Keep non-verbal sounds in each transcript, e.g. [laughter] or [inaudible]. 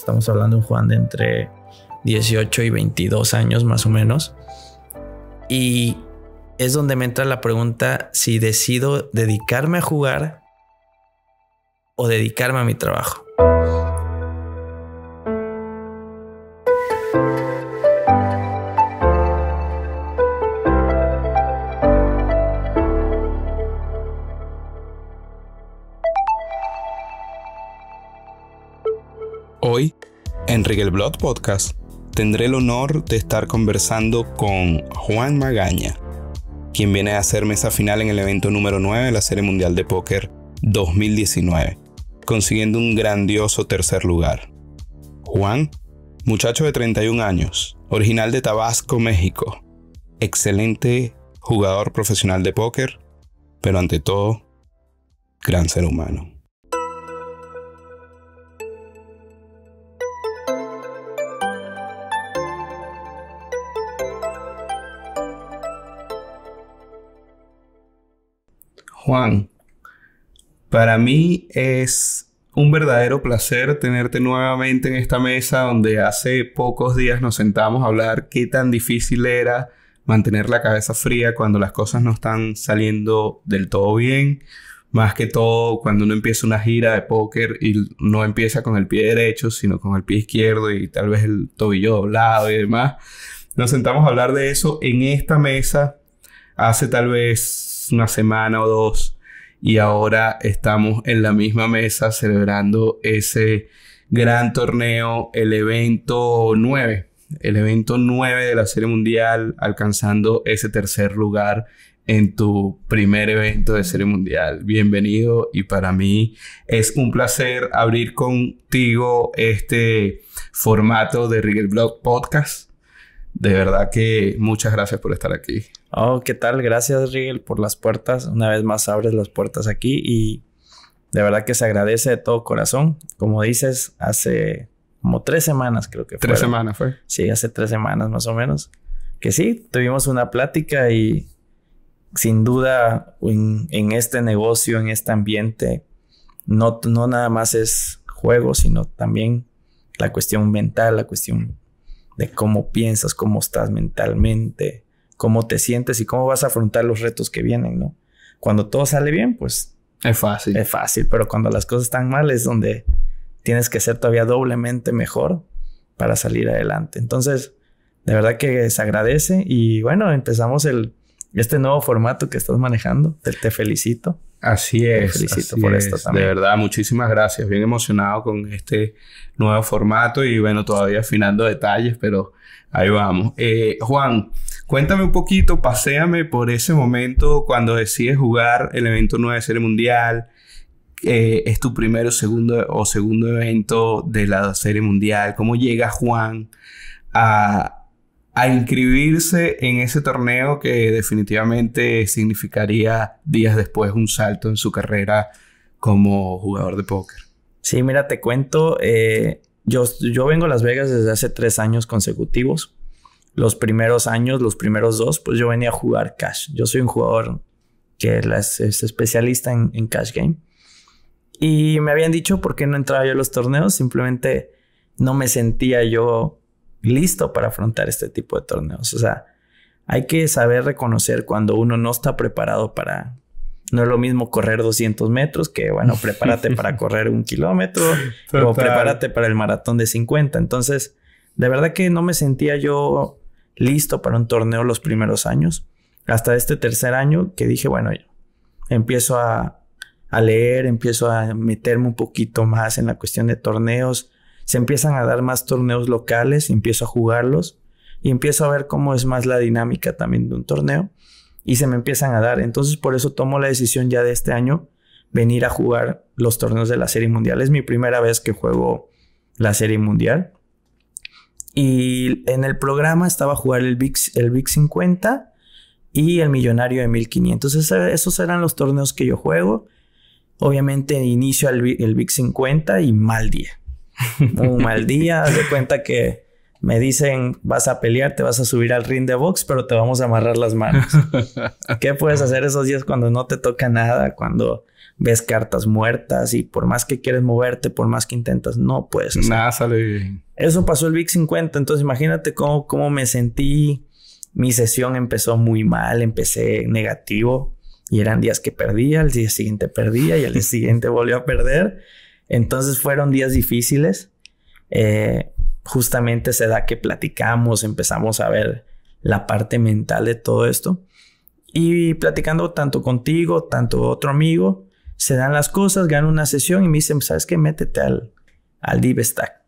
Estamos hablando de un Juan de entre 18 y 22 años más o menos. Y es donde me entra la pregunta si decido dedicarme a jugar o dedicarme a mi trabajo. el Blood Podcast tendré el honor de estar conversando con Juan Magaña, quien viene a hacer mesa final en el evento número 9 de la Serie Mundial de Póker 2019, consiguiendo un grandioso tercer lugar. Juan, muchacho de 31 años, original de Tabasco, México, excelente jugador profesional de póker, pero ante todo, gran ser humano. Juan, para mí es un verdadero placer tenerte nuevamente en esta mesa donde hace pocos días nos sentamos a hablar qué tan difícil era mantener la cabeza fría cuando las cosas no están saliendo del todo bien. Más que todo cuando uno empieza una gira de póker y no empieza con el pie derecho, sino con el pie izquierdo y tal vez el tobillo doblado y demás. Nos sentamos a hablar de eso en esta mesa hace tal vez una semana o dos y ahora estamos en la misma mesa celebrando ese gran torneo, el evento 9, el evento 9 de la Serie Mundial, alcanzando ese tercer lugar en tu primer evento de Serie Mundial. Bienvenido y para mí es un placer abrir contigo este formato de Rigel Blog Podcast. De verdad que muchas gracias por estar aquí. Oh, ¿qué tal? Gracias, Rigel, por las puertas. Una vez más abres las puertas aquí y de verdad que se agradece de todo corazón. Como dices, hace como tres semanas creo que fue. Tres semanas fue. Sí, hace tres semanas más o menos. Que sí, tuvimos una plática y sin duda en, este negocio, en este ambiente, no, no nada más es juego, sino también la cuestión mental, la cuestión de cómo piensas, cómo estás mentalmente cómo te sientes y cómo vas a afrontar los retos que vienen, ¿no? Cuando todo sale bien, pues... Es fácil. Es fácil, pero cuando las cosas están mal es donde tienes que ser todavía doblemente mejor para salir adelante. Entonces, de verdad que se agradece y bueno, empezamos el, este nuevo formato que estás manejando. Te, felicito. Así es. Te felicito por esto también. De verdad, muchísimas gracias. Bien emocionado con este nuevo formato y bueno, todavía afinando detalles, pero Ahí vamos. Eh, Juan, cuéntame un poquito, paséame por ese momento cuando decides jugar el evento 9 de Serie Mundial. Eh, es tu primero segundo, o segundo evento de la Serie Mundial. ¿Cómo llega Juan a, inscribirse en ese torneo que definitivamente significaría días después un salto en su carrera como jugador de póker? Sí, mira, te cuento. Eh, yo, vengo a Las Vegas desde hace tres años consecutivos. Los primeros años, los primeros dos, pues yo venía a jugar cash. Yo soy un jugador que es, especialista en, en cash game. Y me habían dicho por qué no entraba yo a los torneos, simplemente no me sentía yo listo para afrontar este tipo de torneos. O sea, hay que saber reconocer cuando uno no está preparado para, no es lo mismo correr 200 metros que, bueno, [laughs] prepárate para correr un kilómetro o prepárate para el maratón de 50. Entonces, de verdad que no me sentía yo listo para un torneo los primeros años. Hasta este tercer año que dije, bueno, yo empiezo a, a leer, empiezo a meterme un poquito más en la cuestión de torneos. Se empiezan a dar más torneos locales, empiezo a jugarlos y empiezo a ver cómo es más la dinámica también de un torneo y se me empiezan a dar. Entonces por eso tomo la decisión ya de este año venir a jugar los torneos de la Serie Mundial. Es mi primera vez que juego la Serie Mundial. Y en el programa estaba jugar el Big, el Big 50 y el Millonario de 1500. esos eran los torneos que yo juego. Obviamente inicio el, Big 50 y mal día. [laughs] Un mal día, de cuenta que me dicen, vas a pelear, te vas a subir al ring de box, pero te vamos a amarrar las manos. [laughs] ¿Qué puedes hacer esos días cuando no te toca nada, cuando ves cartas muertas y por más que quieres moverte, por más que intentas, no puedes Nada sale bien. Eso pasó el Big 50, entonces imagínate cómo, cómo me sentí. Mi sesión empezó muy mal, empecé negativo y eran días que perdía, El día siguiente perdía y el día [laughs] siguiente volvió a perder. Entonces fueron días difíciles. Eh, justamente se da que platicamos, empezamos a ver la parte mental de todo esto. Y platicando tanto contigo, tanto otro amigo, se dan las cosas, gano una sesión y me dicen, ¿sabes qué? Métete al, al Divestack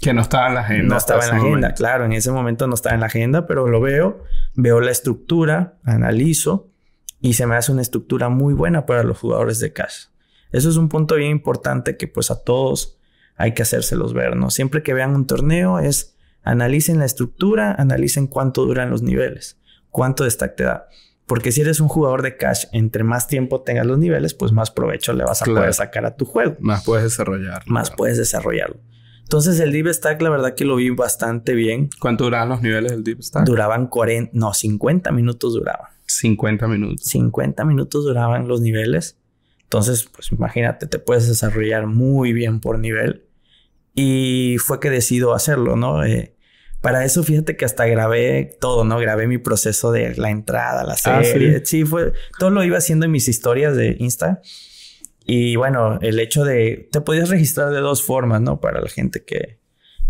Que no estaba en la agenda. No estaba en la pues, agenda, claro, en ese momento no estaba en la agenda, pero lo veo, veo la estructura, analizo y se me hace una estructura muy buena para los jugadores de cash. Eso es un punto bien importante que pues a todos hay que hacérselos ver, ¿no? Siempre que vean un torneo es analicen la estructura, analicen cuánto duran los niveles, cuánto destaque te da. Porque si eres un jugador de cash, entre más tiempo tengas los niveles, pues más provecho le vas a poder sacar a tu juego. Más puedes desarrollarlo. Más puedes desarrollarlo. Entonces el Deep Stack la verdad que lo vi bastante bien. ¿Cuánto duraban los niveles del Deep Stack? Duraban 40, no, 50 minutos duraban. 50 minutos. 50 minutos duraban los niveles. Entonces, pues imagínate, te puedes desarrollar muy bien por nivel. Y fue que decido hacerlo, ¿no? Eh, para eso, fíjate que hasta grabé todo, ¿no? Grabé mi proceso de la entrada, la ah, serie. ¿sí? fue. Todo lo iba haciendo en mis historias de Insta. Y bueno, el hecho de. Te podías registrar de dos formas, ¿no? Para la gente que,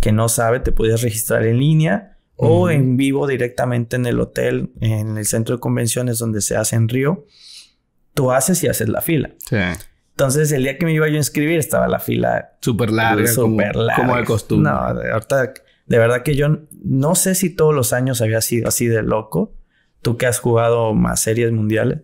que no sabe, te podías registrar en línea o en vivo directamente en el hotel, en el centro de convenciones donde se hace en Río. Tú haces y haces la fila. Sí. Entonces, el día que me iba yo a inscribir, estaba la fila súper larga, larga. Como de costumbre. No, ahorita, de verdad que yo no sé si todos los años había sido así de loco. Tú que has jugado más series mundiales,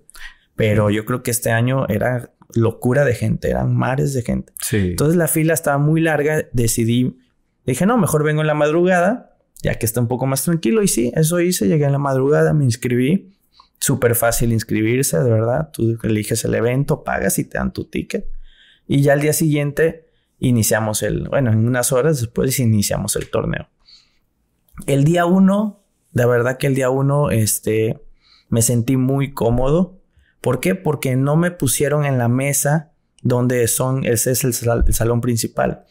pero yo creo que este año era locura de gente, eran mares de gente. Sí. Entonces, la fila estaba muy larga. Decidí, dije, no, mejor vengo en la madrugada, ya que está un poco más tranquilo. Y sí, eso hice. Llegué en la madrugada, me inscribí. Súper fácil inscribirse, de verdad. Tú eliges el evento, pagas y te dan tu ticket. Y ya al día siguiente iniciamos el, bueno, en unas horas después iniciamos el torneo. El día uno de verdad que el día uno este, me sentí muy cómodo. ¿Por qué? Porque no me pusieron en la mesa donde son, ese es el, el salón principal.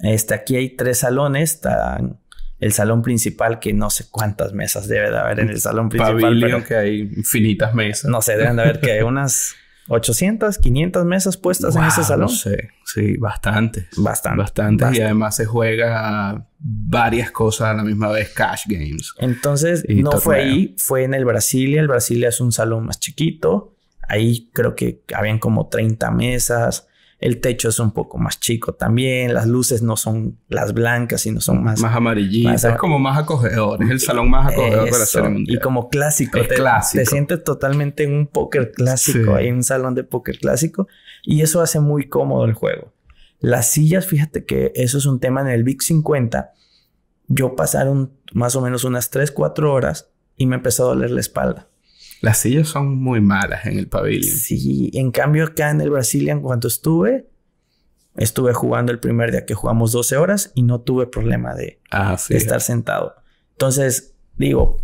Este, aquí hay tres salones, están el salón principal, que no sé cuántas mesas debe de haber en el salón principal. Pavilion, que hay infinitas mesas. No sé, deben de haber que hay unas 800, 500 mesas puestas en ese salón. No sé, sí, bastantes. Bastante. Bastante. Y además se juega varias cosas a la misma vez, cash games. Entonces, no fue ahí, fue en el Brasilia. El Brasilia es un salón más chiquito. Ahí creo que habían como 30 mesas. El techo es un poco más chico también. Las luces no son las blancas, sino son más... Más amarillitas. es como más acogedor. Es el salón más acogedor para mundo. Y como clásico. te, clásico. Te sientes totalmente en un póker clásico. hay En un salón de póker clásico. Y eso hace muy cómodo el juego. Las sillas, fíjate que eso es un tema en el Big 50. Yo pasaron más o menos unas 3, 4 horas y me empezó a doler la espalda. Las sillas son muy malas en el pabellón. Sí, en cambio acá en el Brazilian cuando estuve, estuve jugando el primer día que jugamos 12 horas y no tuve problema ah, de, estar sentado. Entonces, digo,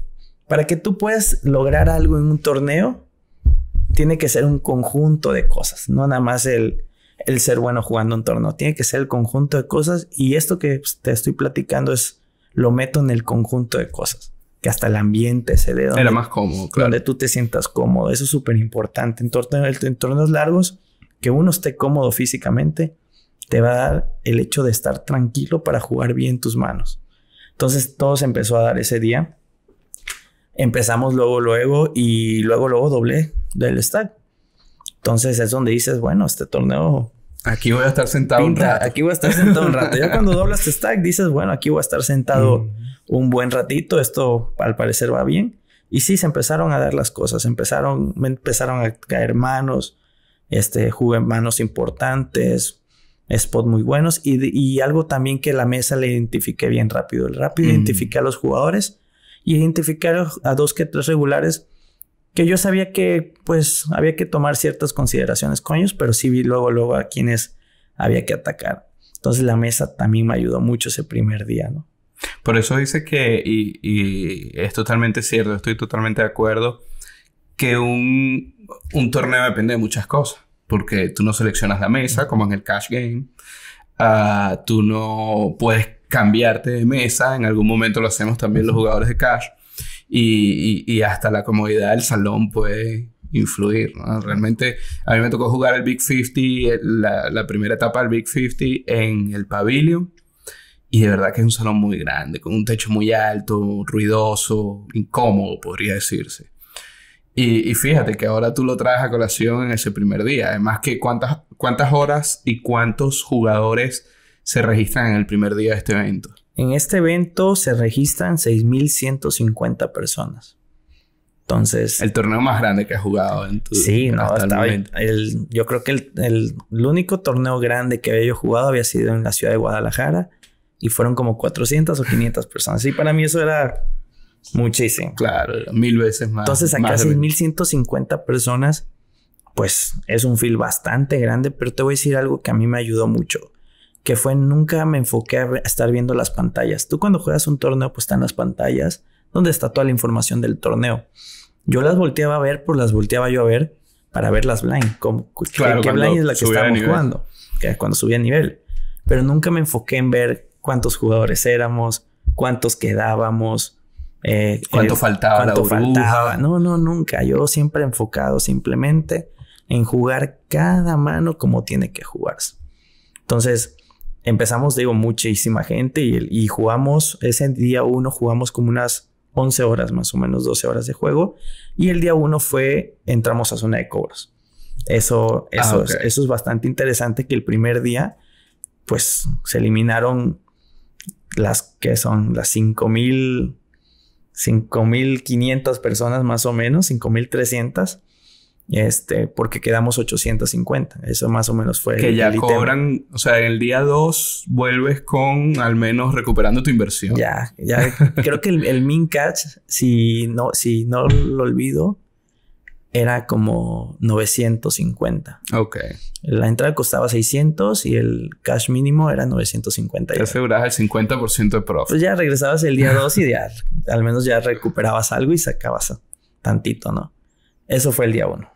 para que tú puedas lograr algo en un torneo, tiene que ser un conjunto de cosas, no nada más el, el ser bueno jugando un torneo, tiene que ser el conjunto de cosas y esto que pues, te estoy platicando es lo meto en el conjunto de cosas que hasta el ambiente se dé. Donde, Era más cómodo, claro. Donde tú te sientas cómodo. Eso es súper importante. En, torneos largos, que uno esté cómodo físicamente, te va a dar el hecho de estar tranquilo para jugar bien tus manos. Entonces todo se empezó a dar ese día. Empezamos luego, luego y luego, luego doblé del stack. Entonces es donde dices, bueno, este torneo Aquí voy a estar sentado un rato. Aquí voy a estar sentado un rato. Ya cuando doblas stack dices, bueno, aquí voy a estar sentado mm un buen ratito, esto al parecer va bien. Y sí, se empezaron a dar las cosas, empezaron, empezaron a caer manos, este, jugué manos importantes, spots muy buenos y, algo también que la mesa le identifiqué bien rápido. Rápido mm. identifiqué a los jugadores y identifiqué a dos que tres regulares que yo sabía que pues había que tomar ciertas consideraciones con ellos, pero sí vi luego, luego a quienes había que atacar. Entonces la mesa también me ayudó mucho ese primer día, ¿no? Por eso dice que, y, es totalmente cierto, estoy totalmente de acuerdo, que un, torneo depende de muchas cosas, porque tú no seleccionas la mesa, como en el cash game, ah, tú no puedes cambiarte de mesa, en algún momento lo hacemos también los jugadores de cash, y, hasta la comodidad del salón puede influir. Realmente a mí me tocó jugar el Big 50, la, la, primera etapa del Big 50 en el Pavilion y de verdad que es un salón muy grande, con un techo muy alto, ruidoso, incómodo, podría decirse. Y, y fíjate que ahora tú lo traes a colación en ese primer día. Además que cuántas, cuántas horas y cuántos jugadores se registran en el primer día de este evento. En este evento se registran 6.150 personas. Entonces... El torneo más grande que has jugado en tu... Sí, no, yo creo que el, el, único torneo grande que había yo jugado había sido en la ciudad de Guadalajara y fueron como 400 o 500 personas. Y para mí eso era muchísimo. Claro, mil veces más. Entonces, a casi 1150 personas, pues es un feel bastante grande, pero te voy a decir algo que a mí me ayudó mucho, que fue nunca me enfoqué a estar viendo las pantallas. Tú cuando juegas un torneo, pues están las pantallas, donde está toda la información del torneo. Yo las volteaba a ver, pues las volteaba yo a ver para ver las blind, como claro, que blind es la que estábamos jugando, que es cuando subía a nivel. Pero nunca me enfoqué en ver cuántos jugadores éramos, cuántos quedábamos. Eh, ¿Cuánto faltaba? ¿Cuánto faltaba? No, no, nunca. Yo siempre enfocado simplemente en jugar cada mano como tiene que jugarse. Entonces, empezamos, digo, muchísima gente y, jugamos, ese día uno jugamos como unas 11 horas más o menos, 12 horas de juego. Y el día uno fue, entramos a zona de cobros. Eso, eso, ah, eso es bastante interesante que el primer día, pues se eliminaron las que son las 5000 5500 personas más o menos, 5300 este, porque quedamos 850. Eso más o menos fue. Que ya cobran, o sea, en el día 2 vuelves con al menos recuperando tu inversión. Ya, ya. creo que el, el min catch, si no, si no lo olvido, era como 950. Ok. La entrada costaba 600 y el cash mínimo era 950. Te asegurabas el 50% de profit. Pues ya regresabas el día 2 [laughs] y ya, al menos ya recuperabas algo y sacabas tantito, ¿no? Eso fue el día 1.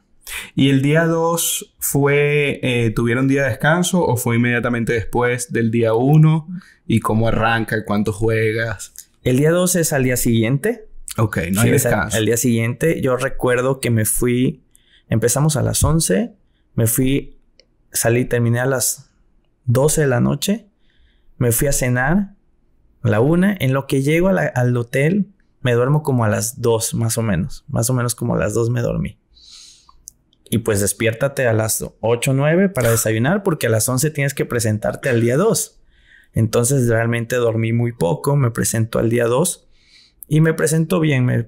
¿Y el día 2 fue, eh, tuvieron día de descanso o fue inmediatamente después del día 1? ¿Y cómo arranca? ¿Cuánto juegas? El día 2 es al día siguiente. Ok, no Al, día siguiente yo recuerdo que me fui, empezamos a las 11, me fui, salí, terminé a las 12 de la noche, me fui a cenar a la una. en lo que llego al hotel me duermo como a las 2 más o menos, más o menos como a las 2 me dormí. Y pues despiértate a las 8 o 9 para desayunar porque a las 11 tienes que presentarte al día 2. Entonces realmente dormí muy poco, me presento al día 2 y me presento bien, me,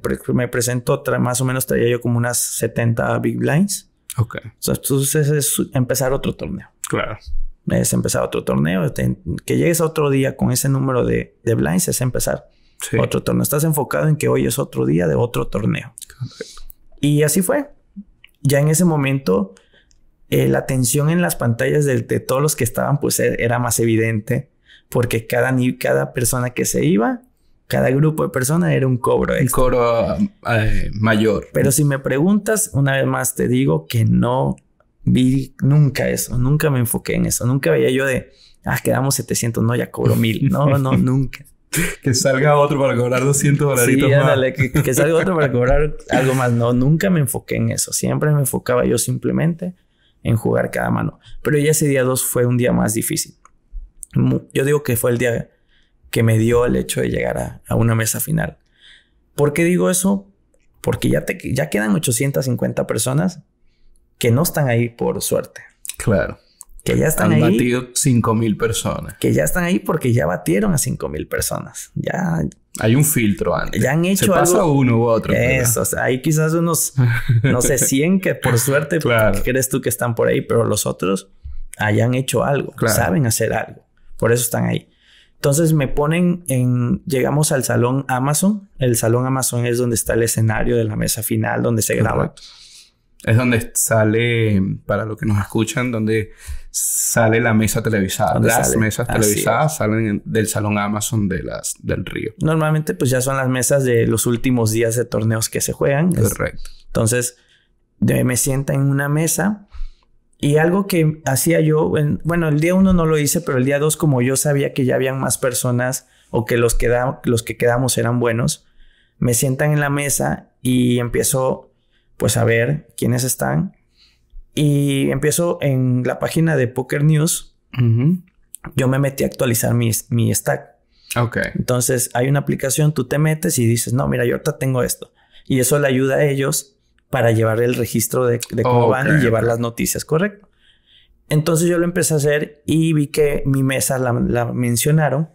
presento... más o menos traía yo como unas 70 big blinds. Ok. Entonces es empezar otro torneo. Claro. Es empezar otro torneo. Este, que llegues a otro día con ese número de, de blinds es empezar otro torneo. Estás enfocado en que hoy es otro día de otro torneo. Y así fue. Ya en ese momento, eh, la tensión en las pantallas de, todos los que estaban, pues e, era más evidente, porque cada, cada persona que se iba cada grupo de personas era un cobro extra. Un cobro eh, mayor. Pero si me preguntas, una vez más te digo que no vi nunca eso, nunca me enfoqué en eso, nunca veía yo de, ah, quedamos 700, no, ya cobro 1000. No, no, [laughs] nunca. que salga otro para cobrar 200 dolaritos que, que salga otro para cobrar algo más. No, nunca me enfoqué en eso. Siempre me enfocaba yo simplemente en jugar cada mano. Pero ya ese día 2 fue un día más difícil. Yo digo que fue el día que me dio el hecho de llegar a, una mesa final. ¿Por qué digo eso? Porque ya, te, ya quedan 850 personas que no están ahí por suerte. Claro. Que ya están ahí. Han batido 5.000 personas. Que ya están ahí porque ya batieron a mil personas. Ya. Hay un filtro antes. Ya han hecho Se pasa uno u otro. Eso. O sea, hay quizás unos, [laughs] no sé, 100 que por suerte claro. crees tú que están por ahí, pero los otros hayan hecho algo. Claro. Saben hacer algo. Por eso están ahí. Entonces me ponen en, llegamos al salón Amazon. El salón Amazon es donde está el escenario de la mesa final, donde se graba. Es donde sale, para lo que nos escuchan, donde sale la mesa televisada. Las mesas televisadas salen del salón Amazon del río. Normalmente pues ya son las mesas de los últimos días de torneos que se juegan. Correcto. entonces me sienta en una mesa y algo que hacía yo, en, bueno, el día uno no lo hice, pero el día dos, como yo sabía que ya habían más personas o que los, los que quedamos eran buenos, me sientan en la mesa y empiezo pues a ver quiénes están. Y empiezo en la página de Poker News. Yo me metí a actualizar mi, mi stack. Ok. Entonces hay una aplicación, tú te metes y dices, no, mira, yo ahorita tengo esto. Y eso le ayuda a ellos para llevar el registro de, cómo van y llevar las noticias, ¿correcto? Entonces yo lo empecé a hacer y vi que mi mesa la, mencionaron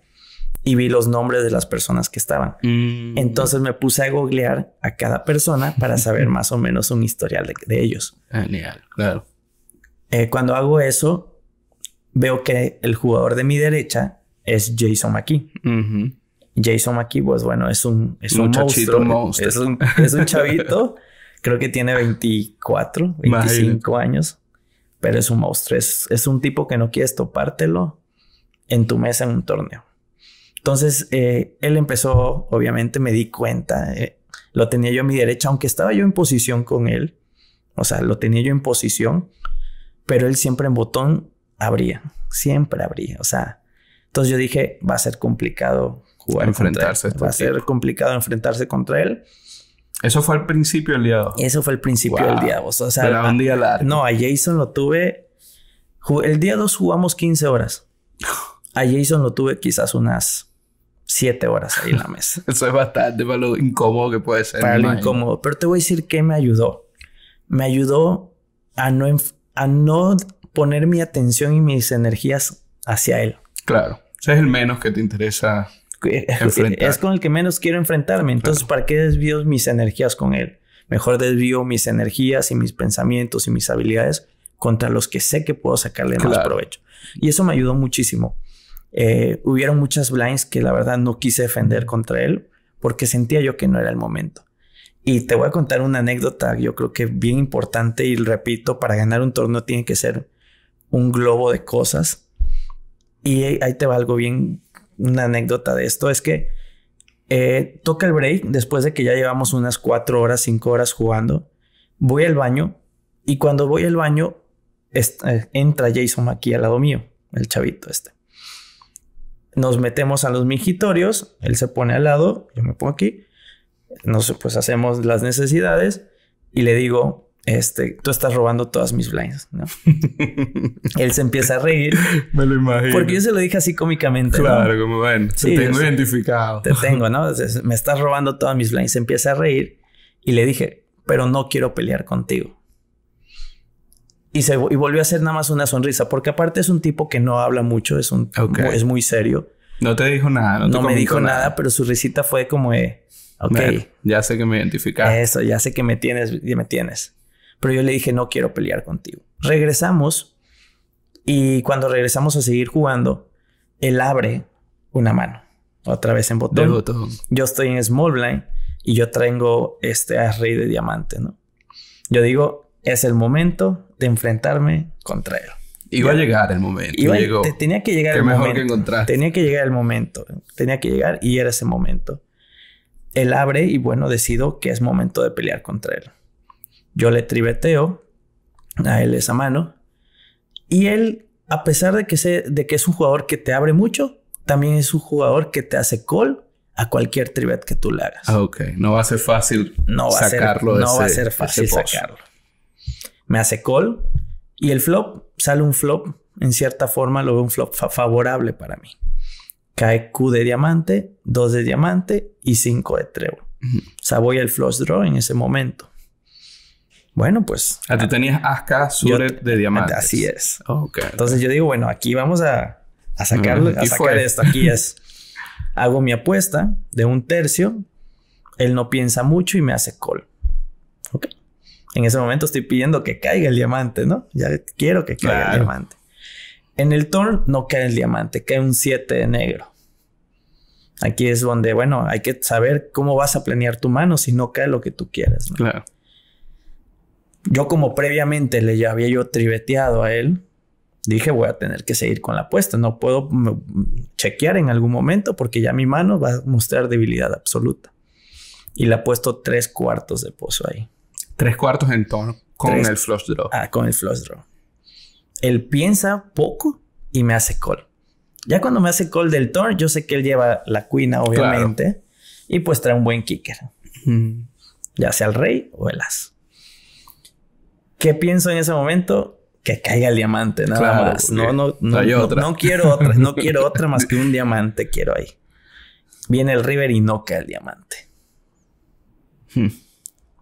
y vi los nombres de las personas que estaban. Mm. Entonces me puse a googlear a cada persona para saber [laughs] más o menos un historial de, ellos. Genial, claro. Eh, cuando hago eso, veo que el jugador de mi derecha es Jason McKee. Jason McKee, pues bueno, es un, es es un chavito [laughs] Creo que tiene 24, 25 años. Pero es un monstruo. Es, un tipo que no quieres topártelo en tu mesa en un torneo. Entonces, eh, él empezó, obviamente me di cuenta. Eh, lo tenía yo a mi derecha, aunque estaba yo en posición con él. O sea, lo tenía yo en posición. Pero él siempre en botón abría. Siempre abría. O sea, entonces yo dije, va a ser complicado jugar enfrentarse contra él. Este va a ser complicado enfrentarse contra él. Eso fue al principio del día 2. Eso fue el principio del día 2. O sea, No, a Jason lo tuve. El día 2 jugamos 15 horas. [laughs] A Jason lo tuve quizás unas 7 horas ahí en la mesa. [laughs] Eso es bastante para lo incómodo que puede ser. Para lo incómodo. Pero te voy a decir que me ayudó. Me ayudó a no, a no poner mi atención y mis energías hacia él. Claro. Ese es el menos que te interesa es con el que menos quiero enfrentarme. Entonces, ¿para qué desvío mis energías con él? Mejor desvío mis energías y mis pensamientos y mis habilidades contra los que sé que puedo sacarle más provecho. Y eso me ayudó muchísimo. Eh, hubieron muchas blinds que la verdad no quise defender contra él porque sentía yo que no era el momento. Y te voy a contar una anécdota, yo creo que bien importante y repito, para ganar un torneo tiene que ser un globo de cosas. Y ahí te va algo bien una anécdota de esto, es que eh, toca el break después de que ya llevamos unas cuatro horas, cinco horas jugando. Voy al baño y cuando voy al baño eh, entra Jason aquí al lado mío, el chavito este. Nos metemos a los mijitorios, él se pone al lado, yo me pongo aquí, nos pues hacemos las necesidades y le digo, este, tú estás robando todas mis blinds, ¿no? [laughs] Él se empieza a reír. Me lo imagino. Porque yo se lo dije así cómicamente. Claro, como ven, te tengo identificado. Te tengo, ¿no? [laughs] me estás robando todas mis blinds. Se empieza a reír y le dije, pero no quiero pelear contigo. Y, se, volvió a hacer nada más una sonrisa, porque aparte es un tipo que no habla mucho, es, un, es muy serio. No te dijo nada, no, no me dijo nada, pero su risita fue como, de, ok. ya sé que me identificaste. Eso, ya sé que me tienes, me tienes pero yo le dije, no quiero pelear contigo. Regresamos y cuando regresamos a seguir jugando, él abre una mano, otra vez en botón. Yo estoy en small blind y yo traigo este rey de diamante, ¿no? Yo digo, es el momento de enfrentarme contra él. Iba a llegar el momento. tenía que llegar el mejor momento. Que Tenía que llegar el momento. Tenía que llegar y era ese momento. Él abre y bueno, decido que es momento de pelear contra él. Yo le tribeteo a él esa mano. Y él, a pesar de que, se, de que es un jugador que te abre mucho, también es un jugador que te hace call a cualquier tribet que tú le hagas. Ah, ok. No va a ser fácil no va sacarlo. A ser, no va a ser fácil sacarlo. Me hace call y el flop sale un flop. En cierta forma lo veo un flop favorable para mí. Cae Q de diamante, 2 de diamante y 5 de trébol. O sea, voy al flush draw en ese momento. Bueno, pues. Ah, tú ah, tenías Aska Suret de diamantes. Así es. Entonces yo digo, bueno, aquí vamos a, a sacar, mm, a sacar esto. Aquí es. Hago mi apuesta de un tercio. Él no piensa mucho y me hace call. Ok. En ese momento estoy pidiendo que caiga el diamante, ¿no? Ya quiero que caiga el diamante. En el turn no cae el diamante, cae un 7 de negro. Aquí es donde, bueno, hay que saber cómo vas a planear tu mano si no cae lo que tú quieres, Claro yo como previamente le había yo triveteado a él, dije voy a tener que seguir con la apuesta, no puedo mm, chequear en algún momento porque ya mi mano va a mostrar debilidad absoluta. Y le ha puesto tres cuartos de pozo ahí. Tres cuartos en tono con el flush draw. Ah, con el flush draw. Él piensa poco y me hace call. Ya cuando me hace call del turn, yo sé que él lleva la cuina, obviamente, y pues trae un buen kicker. Ya sea el rey o el as. ¿Qué pienso en ese momento? Que caiga el diamante, nada más. No, no, no, no, quiero otra, no [laughs] quiero otra más que un diamante quiero ahí. Viene el River y no cae el diamante. Hmm.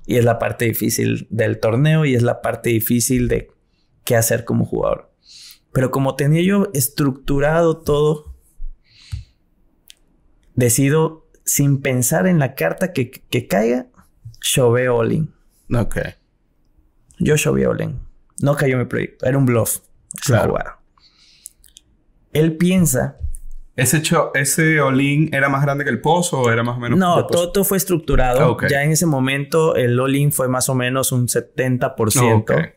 Y es la parte difícil del torneo y es la parte difícil de qué hacer como jugador. Pero como tenía yo estructurado todo, decido sin pensar en la carta que, caiga, yo veo Olin. Ok. Joshua Olin No cayó mi proyecto. Era un bluff. Claro. Él piensa. ¿Ese, ese ese all era más grande que el pozo o era más o menos.? No, todo, fue estructurado. Ah, ya en ese momento el all fue más o menos un 70%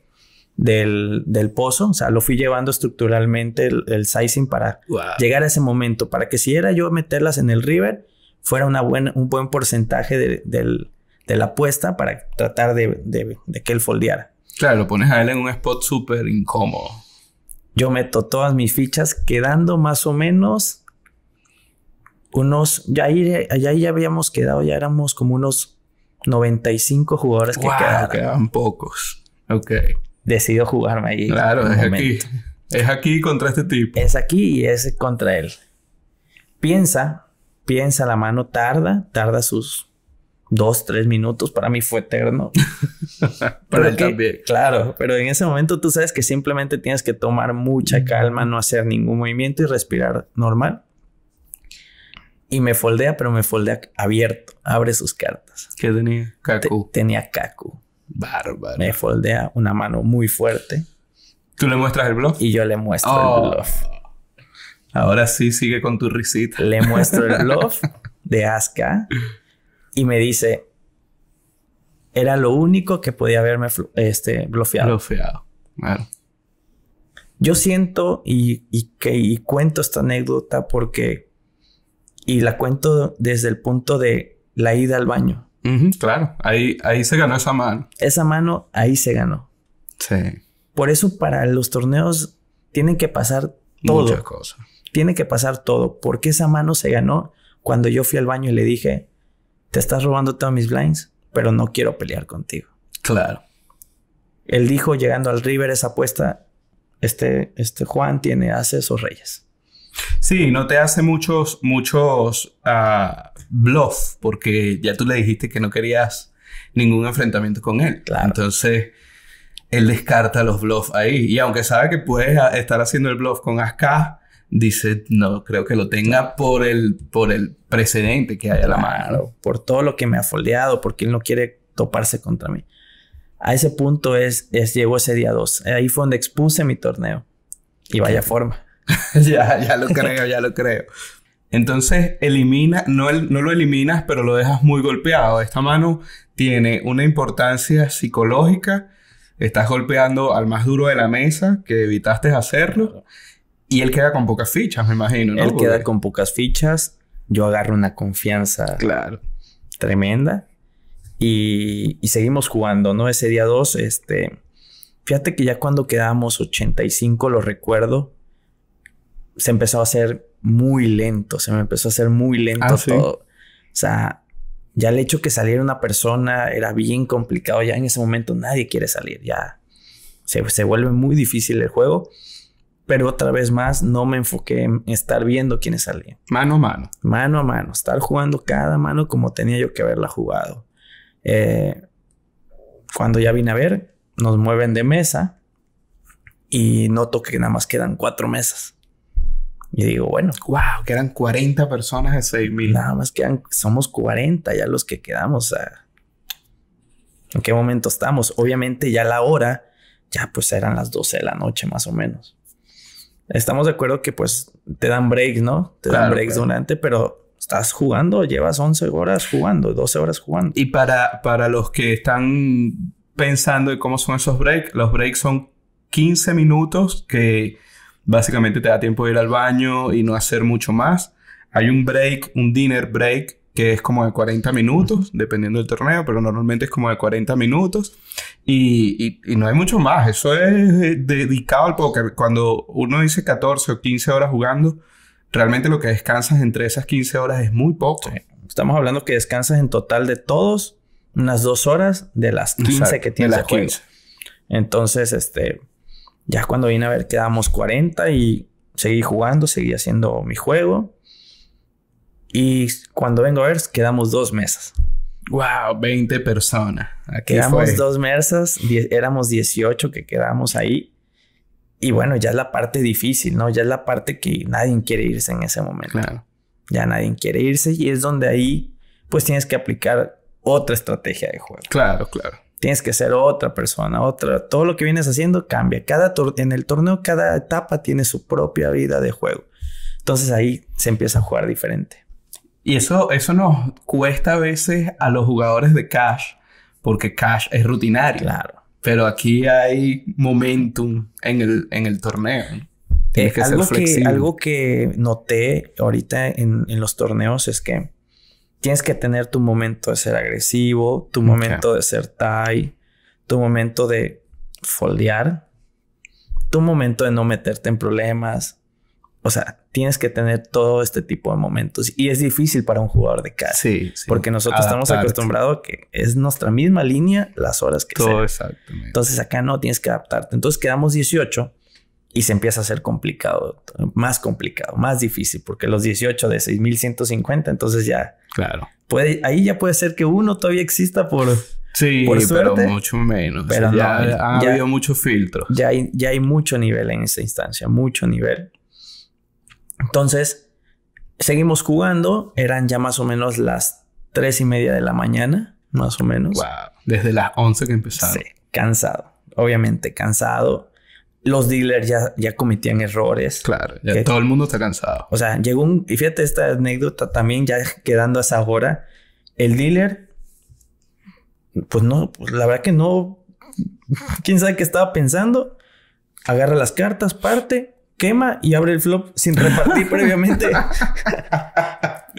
del, pozo. O sea, lo fui llevando estructuralmente el, sizing para llegar a ese momento. Para que si era yo meterlas en el river, fuera una buena, un buen porcentaje de, del, la apuesta para tratar de, de que él foldeara. Claro, lo pones a él en un spot súper incómodo. Yo meto todas mis fichas quedando más o menos unos, ya ahí, ya habíamos quedado, ya éramos como unos 95 jugadores que quedaron. Quedaban pocos. Ok. Decido jugarme ahí. Claro, es aquí. Es aquí contra este tipo. Es aquí y es contra él. Piensa, piensa, la mano tarda, tarda sus dos, tres minutos, para mí fue eterno. [laughs] Para él también. Claro, pero en ese momento tú sabes que simplemente tienes que tomar mucha calma, no hacer ningún movimiento y respirar normal. Y me foldea, pero me foldea abierto, abre sus cartas. ¿Qué tenía? Kaku. tenía Kaku. Bárbaro. Me foldea una mano muy fuerte. ¿Tú le muestras el bluff? Y yo le muestro el oh. bluff. Ahora sí, sigue con tu risita. Le muestro el [laughs] bluff de Aska y me dice, era lo único que podía haberme este, Blofeado. claro. Yo siento y, y cuento esta anécdota porque, y la cuento desde el punto de la ida al baño. claro, ahí, ahí se ganó esa mano. Esa mano ahí se ganó. Sí. Por eso para los torneos tienen que pasar todo. Muchas cosas. Tiene que pasar todo, porque esa mano se ganó cuando yo fui al baño y le dije, te estás robando todos mis blinds, pero no quiero pelear contigo. Claro. Él dijo, llegando al River, esa apuesta, este, este Juan tiene haces o reyes. Sí, no te hace muchos, muchos ah, bluff, porque ya tú le dijiste que no querías ningún enfrentamiento con él. Entonces, él descarta los bluffs ahí. Y aunque sabe que puedes estar haciendo el bluff con Aska dice, no creo que lo tenga por el, por el precedente que hay a la mano. Por todo lo que me ha foldeado, porque él no quiere toparse contra mí. A ese punto es, es llegó ese día 2. Ahí fue donde expuse mi torneo. Y vaya forma. [laughs] ya, ya lo creo, ya lo creo. Entonces, elimina, no, no lo eliminas, pero lo dejas muy golpeado. Esta mano tiene una importancia psicológica. Estás golpeando al más duro de la mesa, que evitaste hacerlo. Y él queda con pocas fichas, me imagino, ¿no? Él queda con pocas fichas. Yo agarro una confianza claro. tremenda. Y, seguimos jugando, ¿no? Ese día 2, este... Fíjate que ya cuando quedamos 85, lo recuerdo, se empezó a hacer muy lento, se me empezó a hacer muy lento ah, todo. O sea, ya el hecho que saliera una persona era bien complicado, ya en ese momento nadie quiere salir, ya se, se vuelve muy difícil el juego pero otra vez más no me enfoqué en estar viendo quiénes salían. Mano a mano. Mano a mano, estar jugando cada mano como tenía yo que haberla jugado. Eh, cuando ya vine a ver, nos mueven de mesa y noto que nada más quedan cuatro mesas. Y digo, bueno. Wow, que eran 40 personas de 6 mil. Nada más quedan, somos 40 ya los que quedamos. ¿En qué momento estamos? Obviamente ya la hora, ya pues eran las 12 de la noche más o menos estamos de acuerdo que pues te dan breaks, ¿no? Te dan breaks durante, pero estás jugando, llevas 11 horas jugando, 12 horas jugando. Y para, para los que están pensando en cómo son esos breaks, los breaks son 15 minutos que básicamente te da tiempo de ir al baño y no hacer mucho más. Hay un break, un dinner break, que es como de 40 minutos, dependiendo del torneo, pero normalmente es como de 40 minutos. Y, y, no hay mucho más, eso es dedicado al póker. Cuando uno dice 14 o 15 horas jugando, realmente lo que descansas entre esas 15 horas es muy poco. Estamos hablando que descansas en total de todos unas dos horas de las 15 que tienes de Entonces, este, ya cuando vine a ver, quedamos 40 y seguí jugando, seguí haciendo mi juego. Y cuando vengo a ver, quedamos dos mesas. Wow, 20 personas. quedamos dos mesas, éramos 18 que quedamos ahí. Y bueno, ya es la parte difícil, ¿no? Ya es la parte que nadie quiere irse en ese momento. Ya nadie quiere irse y es donde ahí pues tienes que aplicar otra estrategia de juego. Claro, claro. Tienes que ser otra persona, otra. Todo lo que vienes haciendo cambia. Cada en el torneo cada etapa tiene su propia vida de juego. Entonces ahí se empieza a jugar diferente. Y eso, eso nos cuesta a veces a los jugadores de cash, porque cash es rutinario. Claro. Pero aquí hay momentum en el, en el torneo. Tienes que algo ser flexible. Que, algo que noté ahorita en, los torneos es que tienes que tener tu momento de ser agresivo, tu momento de ser tight, tu momento de foldear, tu momento de no meterte en problemas. O sea, tienes que tener todo este tipo de momentos. Y es difícil para un jugador de casa. Sí, sí. Porque nosotros estamos acostumbrados a que es nuestra misma línea las horas que Todo exactamente. Entonces acá no tienes que adaptarte. Entonces quedamos 18 y se empieza a hacer complicado, más complicado, más difícil, porque los 18 de 6150, entonces ya. Claro. Puede, ahí ya puede ser que uno todavía exista por. Sí, por suerte, pero mucho menos. Pero ya ha habido muchos filtros. Ya hay, ya hay mucho nivel en esa instancia, mucho nivel. Entonces, seguimos jugando, eran ya más o menos las tres y media de la mañana, más o menos. Desde las 11 que empezaron. Sí, cansado, obviamente cansado. Los dealers ya, ya cometían errores. Claro, todo el mundo está cansado. O sea, llegó un, y fíjate esta anécdota también, ya quedando a esa hora, el dealer, pues no, pues la verdad que no, [laughs] quién sabe qué estaba pensando, agarra las cartas, parte quema y abre el flop sin repartir [laughs] previamente.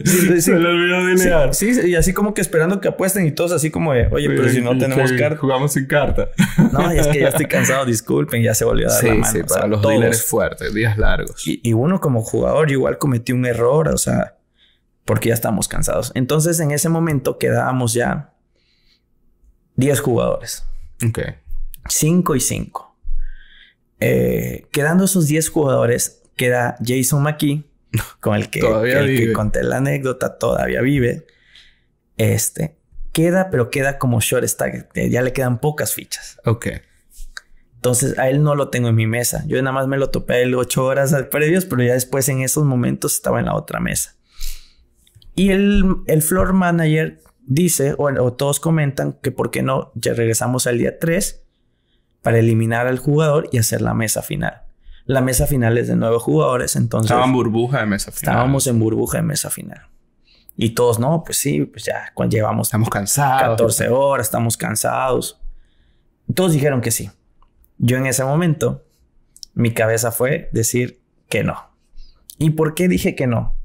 Se olvidó Sí, sí, y así como que esperando que apuesten y todos así como de, oye, pero si no tenemos carta. Jugamos sin carta. no, es que ya estoy cansado, disculpen, ya se volvió a dar sí, la mano. Sí, para los dealers fuertes, días largos. Y, uno como jugador igual cometió un error, o sea, porque ya estamos cansados. Entonces en ese momento quedábamos ya 10 jugadores. Ok. 5 y 5. Eh, quedando esos 10 jugadores, queda Jason McKee, [laughs] con el que, conté la anécdota, todavía vive. Este queda, pero queda como short stack. Ya le quedan pocas fichas. Ok. Entonces a él no lo tengo en mi mesa. Yo nada más me lo topé el 8 horas previos, pero ya después en esos momentos estaba en la otra mesa. Y el, el floor manager dice, o, todos comentan que por qué no, ya regresamos al día 3 para eliminar al jugador y hacer la mesa final. La mesa final es de nueve jugadores, entonces... Estaba en burbuja de mesa final. Estábamos en burbuja de mesa final. Y todos, no, pues sí, pues ya, llevamos... Estamos cansados. 14 horas, estamos cansados. Todos dijeron que sí. Yo en ese momento, mi cabeza fue decir que no. ¿Y por qué dije que no?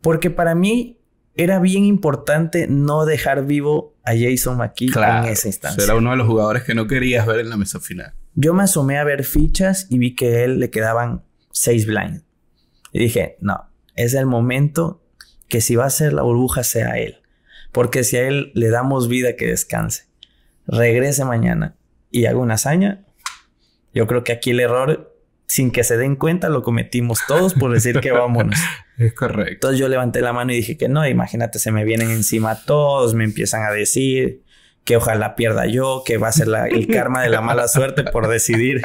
Porque para mí era bien importante no dejar vivo a Jason McKee en esa instancia. Era uno de los jugadores que no querías ver en la mesa final. Yo me asomé a ver fichas y vi que a él le quedaban seis blind. Y dije, no, es el momento que si va a ser la burbuja sea él. Porque si a él le damos vida que descanse, regrese mañana y haga una hazaña, yo creo que aquí el error sin que se den cuenta lo cometimos todos por decir que vámonos. [laughs] Es correcto. Entonces yo levanté la mano y dije que no, imagínate, se me vienen encima todos, me empiezan a decir que ojalá pierda yo, que va a ser el karma de la mala suerte por decidir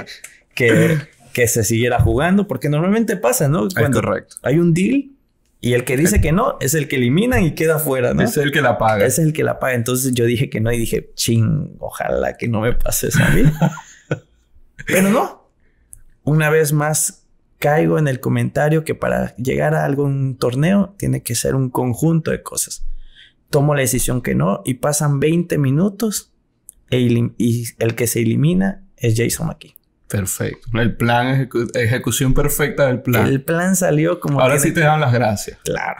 que, que se siguiera jugando, porque normalmente pasa, ¿no? es correcto. hay un deal y el que dice que no es el que eliminan y queda fuera, ¿no? Es el que la paga. Es el que la paga. Entonces yo dije que no y dije, ching, ojalá que no me pase esa a mí. [laughs] Pero no, una vez más caigo en el comentario que para llegar a algún torneo tiene que ser un conjunto de cosas. Tomo la decisión que no y pasan 20 minutos e y el que se elimina es Jason McKee. Perfecto. El plan, ejecución perfecta del plan. El plan salió como... Ahora sí te dan las gracias. Claro.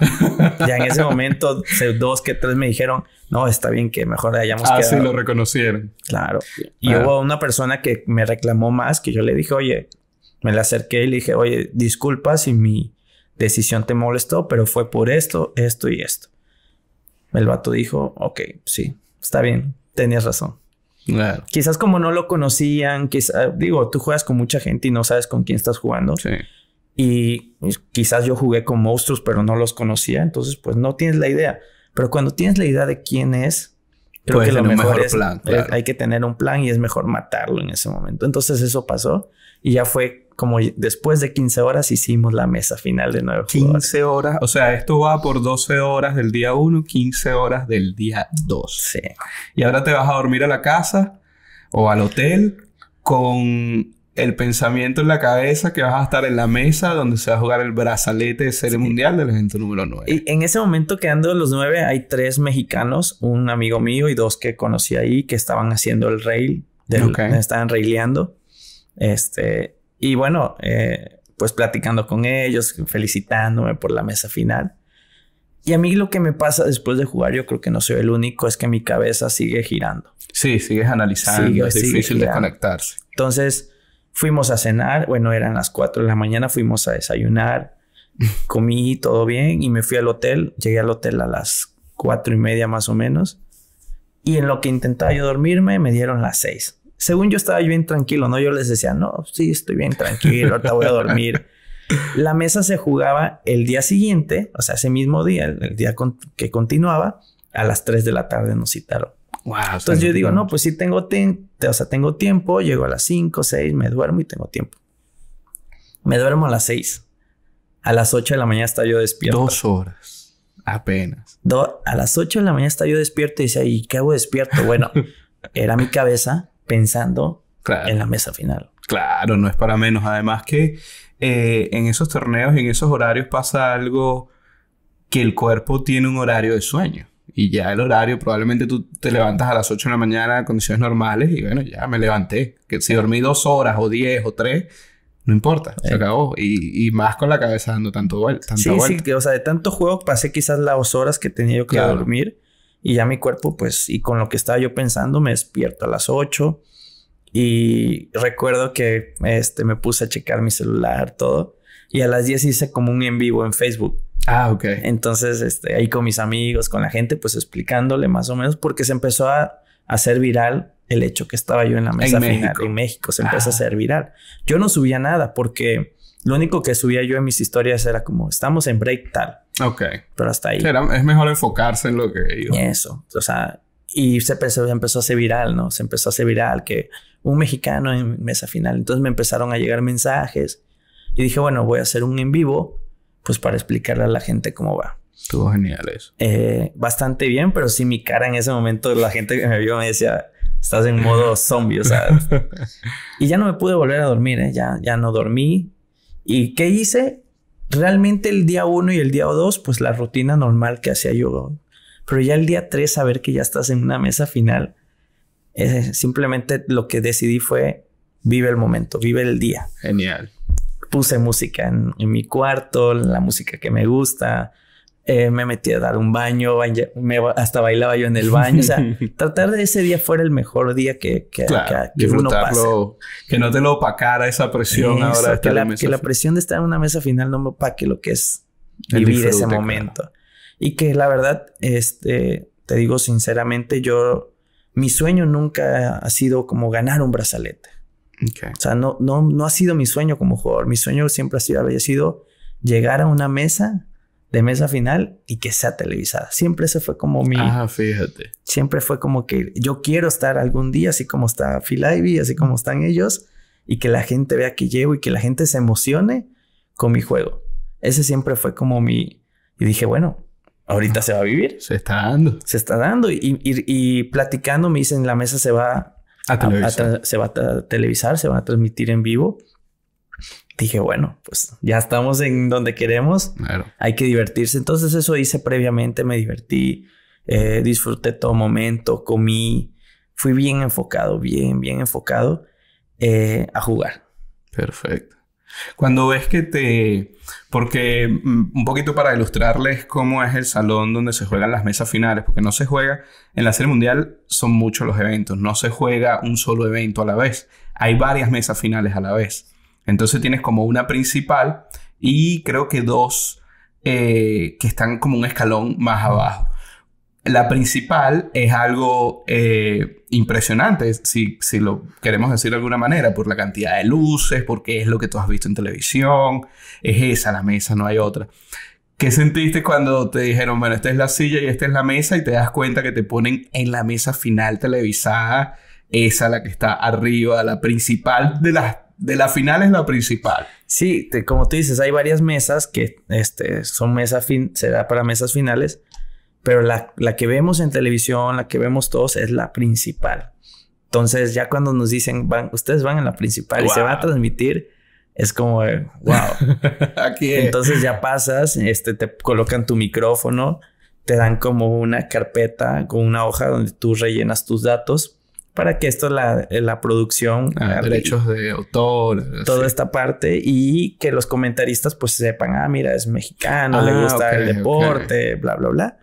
ya en ese momento, dos que tres me dijeron, no, está bien que mejor hayamos ah, quedado. sí, lo reconocieron. Claro. Y ah. hubo una persona que me reclamó más, que yo le dije, oye, me le acerqué y le dije, oye, disculpa si mi decisión te molestó, pero fue por esto, esto y esto. El vato dijo, ok, sí, está bien, tenías razón. Quizás como no lo conocían, quizás, digo, tú juegas con mucha gente y no sabes con quién estás jugando. Sí. Y quizás yo jugué con monstruos, pero no los conocía, entonces pues no tienes la idea. Pero cuando tienes la idea de quién es, creo que lo mejor, es, plan, eh, hay que tener un plan y es mejor matarlo en ese momento. Entonces eso pasó y ya fue como después de 15 horas hicimos la mesa final de nuevo. 15 horas, o sea, esto va por 12 horas del día 1, 15 horas del día 2. Sí. Y ahora te vas a dormir a la casa o al hotel con el pensamiento en la cabeza que vas a estar en la mesa donde se va a jugar el brazalete de serie mundial del evento número 9. Y en ese momento quedando los nueve hay tres mexicanos, un amigo mío y dos que conocí ahí que estaban haciendo el rail, estaban raileando. Este, y bueno, eh, pues platicando con ellos, felicitándome por la mesa final. Y a mí lo que me pasa después de jugar, yo creo que no soy el único, es que mi cabeza sigue girando. Sí, sigues analizando, es difícil desconectarse. Entonces, fuimos a cenar, bueno, eran las 4 de la mañana, fuimos a desayunar, [laughs] comí todo bien y me fui al hotel, llegué al hotel a las 4 y media más o menos. Y en lo que intentaba yo dormirme, me dieron las 6 según yo estaba bien tranquilo, ¿no? Yo les decía, no, sí, estoy bien tranquilo, ahorita voy a dormir. [laughs] La mesa se jugaba el día siguiente, o sea, ese mismo día, el, día que continuaba, a las 3 de la tarde nos citaron. Entonces yo digo, no, pues sí tengo, o sea, tengo tiempo, llego a las 5, 6, me duermo y tengo tiempo. Me duermo a las 6. A las 8 de la mañana estaba yo despierto. Dos horas, apenas. a las 8 de la mañana estaba yo despierto y decía, ¿y qué hago despierto? Bueno, [laughs] era mi cabeza pensando en la mesa final. Claro, no es para menos. Además que eh, en esos torneos y en esos horarios pasa algo que el cuerpo tiene un horario de sueño. Y ya el horario, probablemente tú te levantas a las 8 de la mañana en condiciones normales y bueno, ya me levanté. Que si dormí dos horas o 10 o 3, no importa, se acabó. Y, más con la cabeza dando tanto vuelta. Sí, sí, o sea, de tantos juegos pasé quizás las dos horas que tenía yo que dormir y ya mi cuerpo, pues, y con lo que estaba yo pensando, me despierto a las 8. Y recuerdo que este, me puse a checar mi celular, todo. Y a las 10 hice como un en vivo en Facebook. Ah, ok. Entonces, este, ahí con mis amigos, con la gente, pues explicándole más o menos, porque se empezó a hacer viral el hecho que estaba yo en la mesa en final México. en México. Se empezó a ah. hacer viral. Yo no subía nada porque lo único que subía yo en mis historias era como, estamos en break tal. Ok. Pero hasta ahí. es mejor enfocarse en lo que ellos. Eso. O sea, y se, empezó, a hacer viral, ¿no? Se empezó a hacer viral que un mexicano en mesa final. Entonces me empezaron a llegar mensajes y dije, bueno, voy a hacer un en vivo, pues para explicarle a la gente cómo va. Estuvo genial eso. Eh, bastante bien, pero sí mi cara en ese momento, la gente que me vio me decía, estás en modo zombie, o sea. [laughs] y ya no me pude volver a dormir, ¿eh? Ya, ya no dormí. ¿Y qué hice? Realmente el día 1 y el día dos pues la rutina normal que hacía yo. Pero ya el día 3, saber que ya estás en una mesa final, simplemente lo que decidí fue vive el momento, vive el día. Genial. Puse música en mi cuarto, la música que me gusta, eh, me metí a dar un baño, me, hasta bailaba yo en el baño. O sea, [laughs] tratar de ese día fuera el mejor día que, que, uno pase. Que no te lo opacara esa presión ahora. que, la, que la presión de estar en una mesa final no me opaque lo que es vivir ese momento. Y que la verdad, este, te digo sinceramente, yo, mi sueño nunca ha sido como ganar un brazalete. O sea, no, no, no ha sido mi sueño como jugador. Mi sueño siempre ha sido, había sido llegar a una mesa de mesa final y que sea televisada. Siempre ese fue como mi... Ah, fíjate. Siempre fue como que yo quiero estar algún día así como está Phil y así como están ellos, y que la gente vea que llevo y que la gente se emocione con mi juego. Ese siempre fue como mi... Y dije, bueno, ahorita se va a vivir. Se está dando. Se está dando. Y, platicando me dicen, la mesa se va se va a televisar, se va a transmitir en vivo dije, bueno, pues ya estamos en donde queremos, hay que divertirse. Entonces eso hice previamente, me divertí, eh, disfruté todo momento, comí, fui bien enfocado, bien, bien enfocado eh, a jugar. Perfecto. Cuando ves que te... Porque mm, un poquito para ilustrarles cómo es el salón donde se juegan las mesas finales, porque no se juega, en la serie mundial son muchos los eventos, no se juega un solo evento a la vez, hay varias mesas finales a la vez. Entonces tienes como una principal y creo que dos eh, que están como un escalón más abajo. La principal es algo eh, impresionante, si, si, lo queremos decir de alguna manera, por la cantidad de luces, porque es lo que tú has visto en televisión, es esa la mesa, no hay otra. ¿Qué sentiste cuando te dijeron, bueno, esta es la silla y esta es la mesa y te das cuenta que te ponen en la mesa final televisada, esa la que está arriba, la principal de las de la final es la principal. Sí, como tú dices, hay varias mesas que este, son mesas, será para mesas finales, pero la, que vemos en televisión, la que vemos todos, es la principal. Entonces, ya cuando nos dicen, van, ustedes van en la principal y se va a transmitir, es como, wow. [laughs] Aquí Entonces ya pasas, este, te colocan tu micrófono, te dan como una carpeta con una hoja donde tú rellenas tus datos para que esto, la, la producción... Ah, derechos de autor. Toda esta parte y que los comentaristas pues sepan, ah, mira, es mexicano, le ah, gusta el deporte, bla, bla, bla.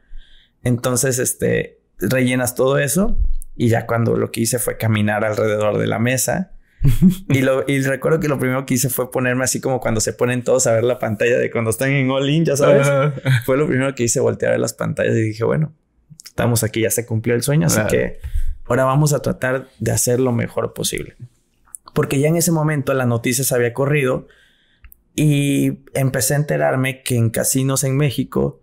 Entonces, este, rellenas todo eso y ya cuando lo que hice fue caminar alrededor de la mesa. [laughs] y, lo, y recuerdo que lo primero que hice fue ponerme así como cuando se ponen todos a ver la pantalla de cuando están en All In, ya sabes. fue lo primero que hice, voltear las pantallas y dije, bueno, estamos aquí, ya se cumplió el sueño, así que Ahora vamos a tratar de hacer lo mejor posible. Porque ya en ese momento la noticia se había corrido y empecé a enterarme que en casinos en México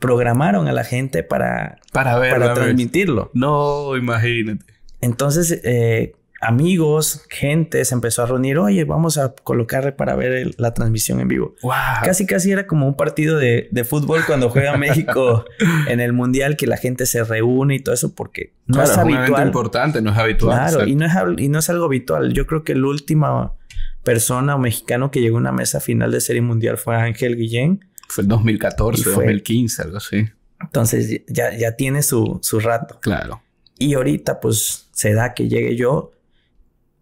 programaron a la gente para, para, para transmitirlo. No, imagínate. Entonces, eh, amigos, gente se empezó a reunir, oye, vamos a colocarle para ver la transmisión en vivo. Casi, casi era como un partido de, fútbol cuando juega [laughs] México en el Mundial, que la gente se reúne y todo eso, porque no es habitual. importante, no es habitual. Claro, y, no es, y no es algo habitual. Yo creo que la última persona o mexicano que llegó a una mesa final de Serie Mundial fue Ángel Guillén. Fue el 2014, fue, 2015, algo así. Entonces ya, tiene su, su rato. Claro. Y ahorita pues se da que llegue yo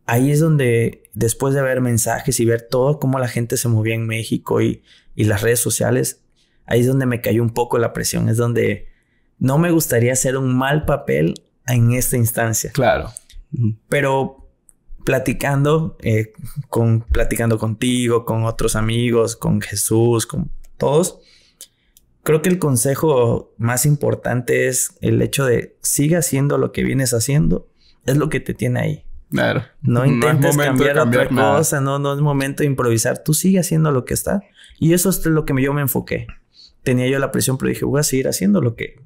ahí es donde después de ver mensajes y ver todo cómo la gente se movía en México y, las redes sociales, ahí es donde me cayó un poco la presión, es donde no me gustaría hacer un mal papel en esta instancia. Claro. Pero platicando, eh, con, platicando contigo, con otros amigos, con Jesús, con todos, creo que el consejo más importante es el hecho de siga haciendo lo que vienes haciendo, es lo que te tiene ahí. No [laughs] intentes cambiar, otra cosa, no, es momento de improvisar, tú sigue haciendo lo que está. Y eso es lo que yo me enfoqué. Tenía yo la presión, pero dije, voy a seguir haciendo lo que,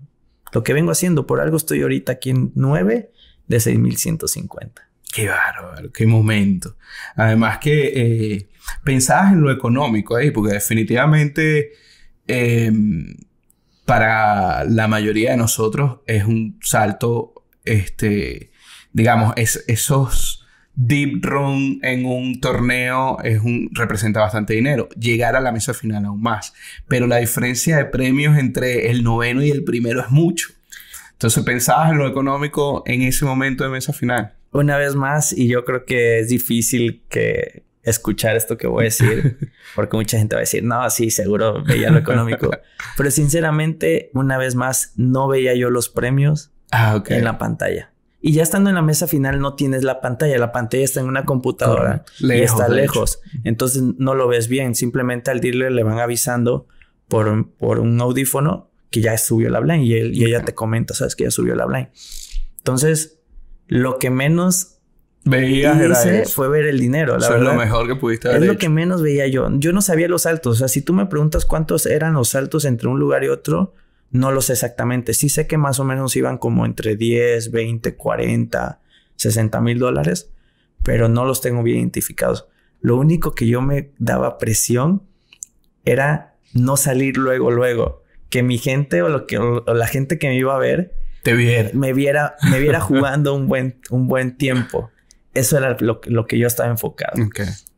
lo que vengo haciendo. Por algo estoy ahorita aquí en 9 de 6150. Qué bárbaro, qué momento. Además que eh, en lo económico ahí, porque definitivamente em, para la mayoría de nosotros es un salto este, digamos, es, esos deep run en un torneo es un, representa bastante dinero. Llegar a la mesa final aún más. Pero la diferencia de premios entre el noveno y el primero es mucho. Entonces pensabas en lo económico en ese momento de mesa final. Una vez más, y yo creo que es difícil que escuchar esto que voy a decir, [laughs] porque mucha gente va a decir, no, sí, seguro veía lo económico. [laughs] Pero sinceramente, una vez más, no veía yo los premios ah, en la pantalla. Y ya estando en la mesa final no tienes la pantalla, la pantalla está en una computadora y está lejos. Entonces no lo ves bien, simplemente al dealer le van avisando por, por un audífono que ya subió la blind y, él, ella te comenta, sabes que ya subió la blind. Entonces, lo que menos veía fue ver el dinero. Eso es lo mejor que pudiste ver. Es lo que menos veía yo. Yo no sabía los saltos. O sea, si tú me preguntas cuántos eran los saltos entre un lugar y otro, no lo sé exactamente. Sí sé que más o menos iban como entre 10, 20, 40, 60 mil dólares, pero no los tengo bien identificados. Lo único que yo me daba presión era no salir luego, luego. Que mi gente o, lo que, la gente que me iba a ver... Te viera. Me viera, me viera [laughs] jugando un buen, un buen tiempo. Eso era lo, que yo estaba enfocado.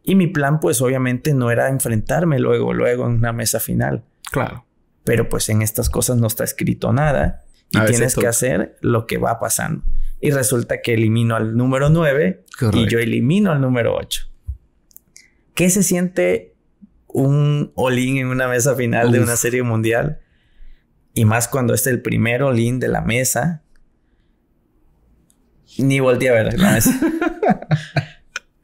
Y mi plan, pues obviamente, no era enfrentarme luego, luego en una mesa final. Claro pero pues en estas cosas no está escrito nada y tienes que hacer lo que va pasando. Y resulta que elimino al número 9 y yo elimino al número 8. ¿Qué se siente un all en una mesa final de una serie mundial? Y más cuando es el primer all de la mesa. Ni volteé a ver la mesa. [laughs]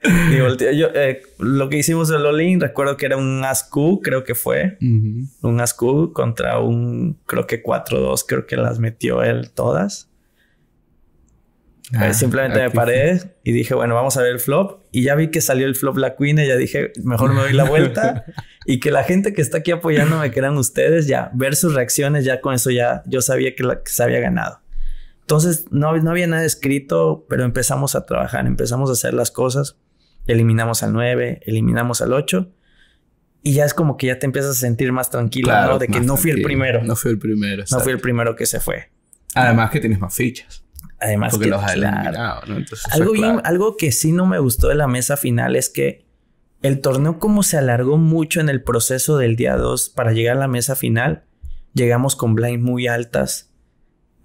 y yo, eh, lo que hicimos en Lolin, recuerdo que era un ASCU, creo que fue. Un as Un ASCU contra un, creo que 4-2, creo que las metió él todas. Ah, simplemente me paré y dije, bueno, vamos a ver el flop. Y ya vi que salió el flop la queen y ya dije, mejor me doy la vuelta. [laughs] y que la gente que está aquí apoyándome, que eran ustedes, ya ver sus reacciones, ya con eso ya yo sabía que, que se había ganado. Entonces no, no había nada escrito, pero empezamos a trabajar, empezamos a hacer las cosas eliminamos al 9, eliminamos al 8 y ya es como que ya te empiezas a sentir más tranquilo, ¿no? De que no fui el primero. No fui el primero. No fui el primero que se fue. Además que tienes más fichas. Además porque los has eliminado, Entonces, algo, algo que sí no me gustó de la mesa final es que el torneo como se alargó mucho en el proceso del día 2 para llegar a la mesa final, llegamos con blind muy altas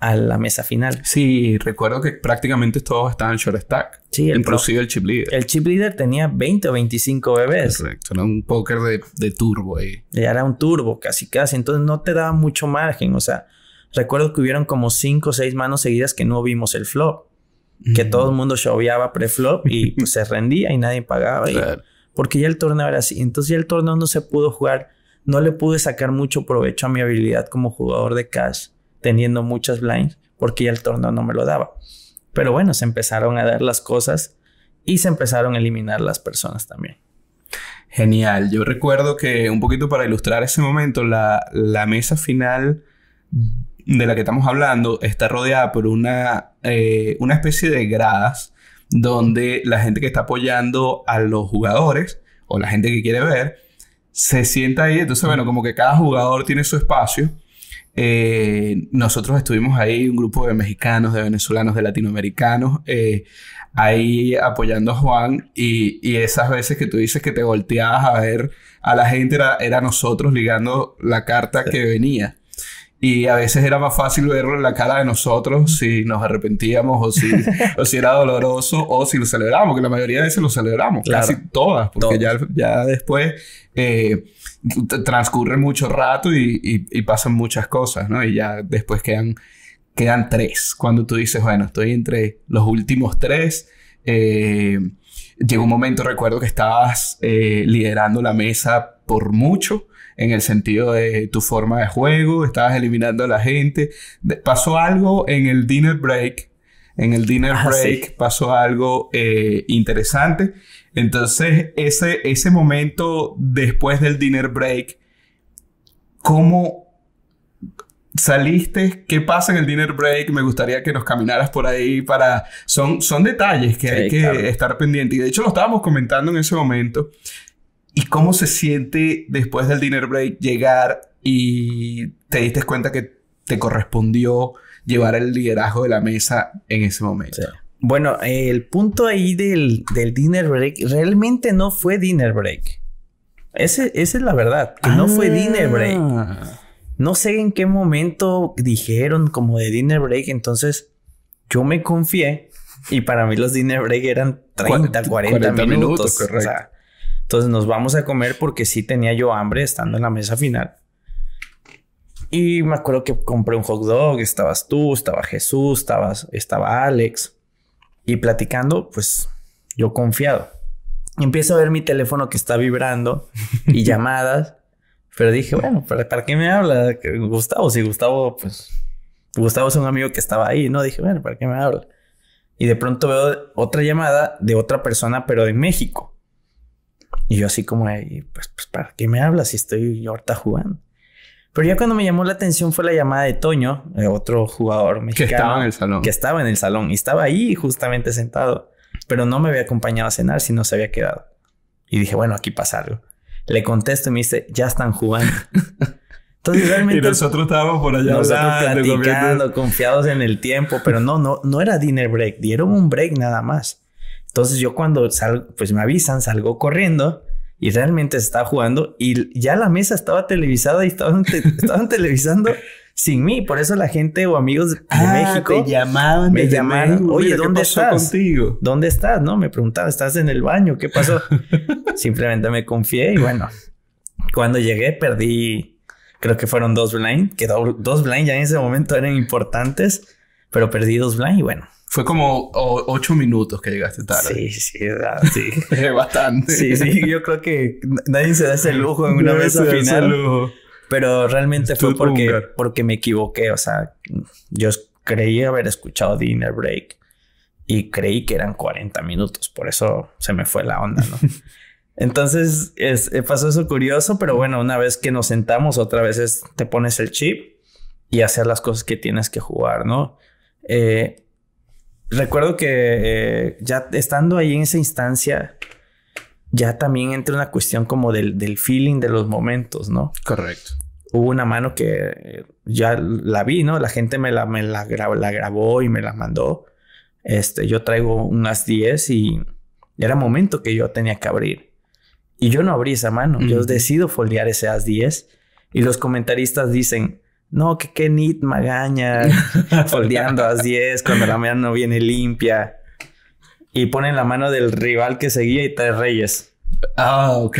a la mesa final. Sí, recuerdo que prácticamente todos estaban short stack. Sí, el inclusive el chip leader. El chip leader tenía 20 o 25 bebés. Correcto, era un póker de, de turbo ahí. Era un turbo, casi casi. Entonces no te daba mucho margen. O sea, recuerdo que hubieron como 5 o 6 manos seguidas que no vimos el flop. Que mm. todo el mundo shoveaba pre-flop y [laughs] pues, se rendía y nadie pagaba. Claro. porque ya el torneo era así. Entonces ya el torneo no se pudo jugar. No le pude sacar mucho provecho a mi habilidad como jugador de cash teniendo muchas blinds porque ya el torneo no me lo daba. Pero bueno, se empezaron a dar las cosas y se empezaron a eliminar las personas también. Genial. Yo recuerdo que un poquito para ilustrar ese momento, la, mesa final de la que estamos hablando está rodeada por una, eh, una especie de gradas donde la gente que está apoyando a los jugadores o la gente que quiere ver se sienta ahí. Entonces, bueno, como que cada jugador tiene su espacio eh, nosotros estuvimos ahí, un grupo de mexicanos, de venezolanos, de latinoamericanos, eh, ahí apoyando a Juan y, y, esas veces que tú dices que te volteabas a ver a la gente era, era nosotros ligando la carta que venía. Y a veces era más fácil verlo en la cara de nosotros si nos arrepentíamos o si, [laughs] si era doloroso o si lo celebramos, que la mayoría de veces lo celebramos, casi todas, porque ya, después eh, transcurre mucho rato y, pasan muchas cosas, ¿no? Y ya después quedan, quedan tres. Cuando tú dices, bueno, estoy entre los últimos tres. Eh, llegó un momento, recuerdo que estabas eh, liderando la mesa por mucho en el sentido de tu forma de juego, estabas eliminando a la gente. pasó algo en el dinner break. En el dinner ah, break pasó algo eh, interesante. Entonces, ese, ese momento después del dinner break, ¿cómo saliste? ¿Qué pasa en el dinner break? Me gustaría que nos caminaras por ahí para... Son, son detalles que hay que estar pendiente. Y de hecho lo estábamos comentando en ese momento, ¿Y cómo se siente después del dinner break llegar y te diste cuenta que te correspondió llevar el liderazgo de la mesa en ese momento? Bueno, el punto ahí del, del, dinner break realmente no fue dinner break. esa es la verdad, que no fue ah. dinner break. No sé en qué momento dijeron como de dinner break, entonces yo me confié y para mí los dinner break eran 30, 40, minutos. correcto. Entonces nos vamos a comer porque sí tenía yo hambre estando en la mesa final. Y me acuerdo que compré un hot dog, estabas tú, estaba Jesús, estabas, estaba Alex. Y platicando, pues yo confiado. Empiezo a ver mi teléfono que está vibrando y [laughs] llamadas. Pero dije, bueno, ¿para, ¿para qué me habla Gustavo? Si Gustavo, pues, Gustavo es un amigo que estaba ahí, ¿no? Dije, bueno, ¿para qué me habla? Y de pronto veo otra llamada de otra persona, pero de México. Y yo así como, pues, pues, ¿para qué me hablas si estoy ahorita jugando? Pero ya cuando me llamó la atención fue la llamada de Toño, eh, otro jugador mexicano. Que estaba en el salón. Que estaba en el salón y estaba ahí justamente sentado. Pero no me había acompañado a cenar, si no se había quedado. Y dije, bueno, aquí pasa algo. Le contesto y me dice, ya están jugando. [laughs] Entonces nosotros estábamos por allá platicando, confiados en el tiempo. Pero no, no, no era dinner break. Dieron un break nada más. Entonces yo cuando salgo, pues me avisan, salgo corriendo y realmente se estaba jugando y ya la mesa estaba televisada y estaban, [laughs] televisando sin mí. Por eso la gente o amigos de ah, México llamaban, me llamaron. Oye, ¿dónde estás? Contigo? ¿Dónde estás? No, me preguntaban, ¿estás en el baño? ¿Qué pasó? [laughs] Simplemente me confié y bueno, cuando llegué perdí, creo que fueron dos blind, que dos blind ya en ese momento eran importantes, pero perdí dos blind y bueno, fue como ocho minutos que llegaste tarde. Sí, sí, sí. [laughs] Bastante. Sí, sí, yo creo que nadie se da ese lujo en una mesa final. Pero realmente fue porque, porque me equivoqué. O sea, yo creí haber escuchado Dinner Break y creí que eran 40 minutos. Por eso se me fue la onda, ¿no? [laughs] Entonces es, eh, pasó eso curioso, pero bueno, una vez que nos sentamos, otra vez es, te pones el chip y hacer las cosas que tienes que jugar, ¿no? Eh, recuerdo que eh, ya estando ahí en esa instancia, ya también entra una cuestión como del, feeling de los momentos, ¿no? Correcto hubo una mano que eh, ya la vi, ¿no? La gente me la, me la, grabó, y me la mandó. Este, yo traigo unas 10 y era momento que yo tenía que abrir. Y yo no abrí esa mano, yo decido foldear ese as 10 y los comentaristas dicen, no, que Kenit magaña, [laughs] foldeando a 10 cuando la mano viene limpia. Y ponen la mano del rival que seguía y te reyes. Ah, ok.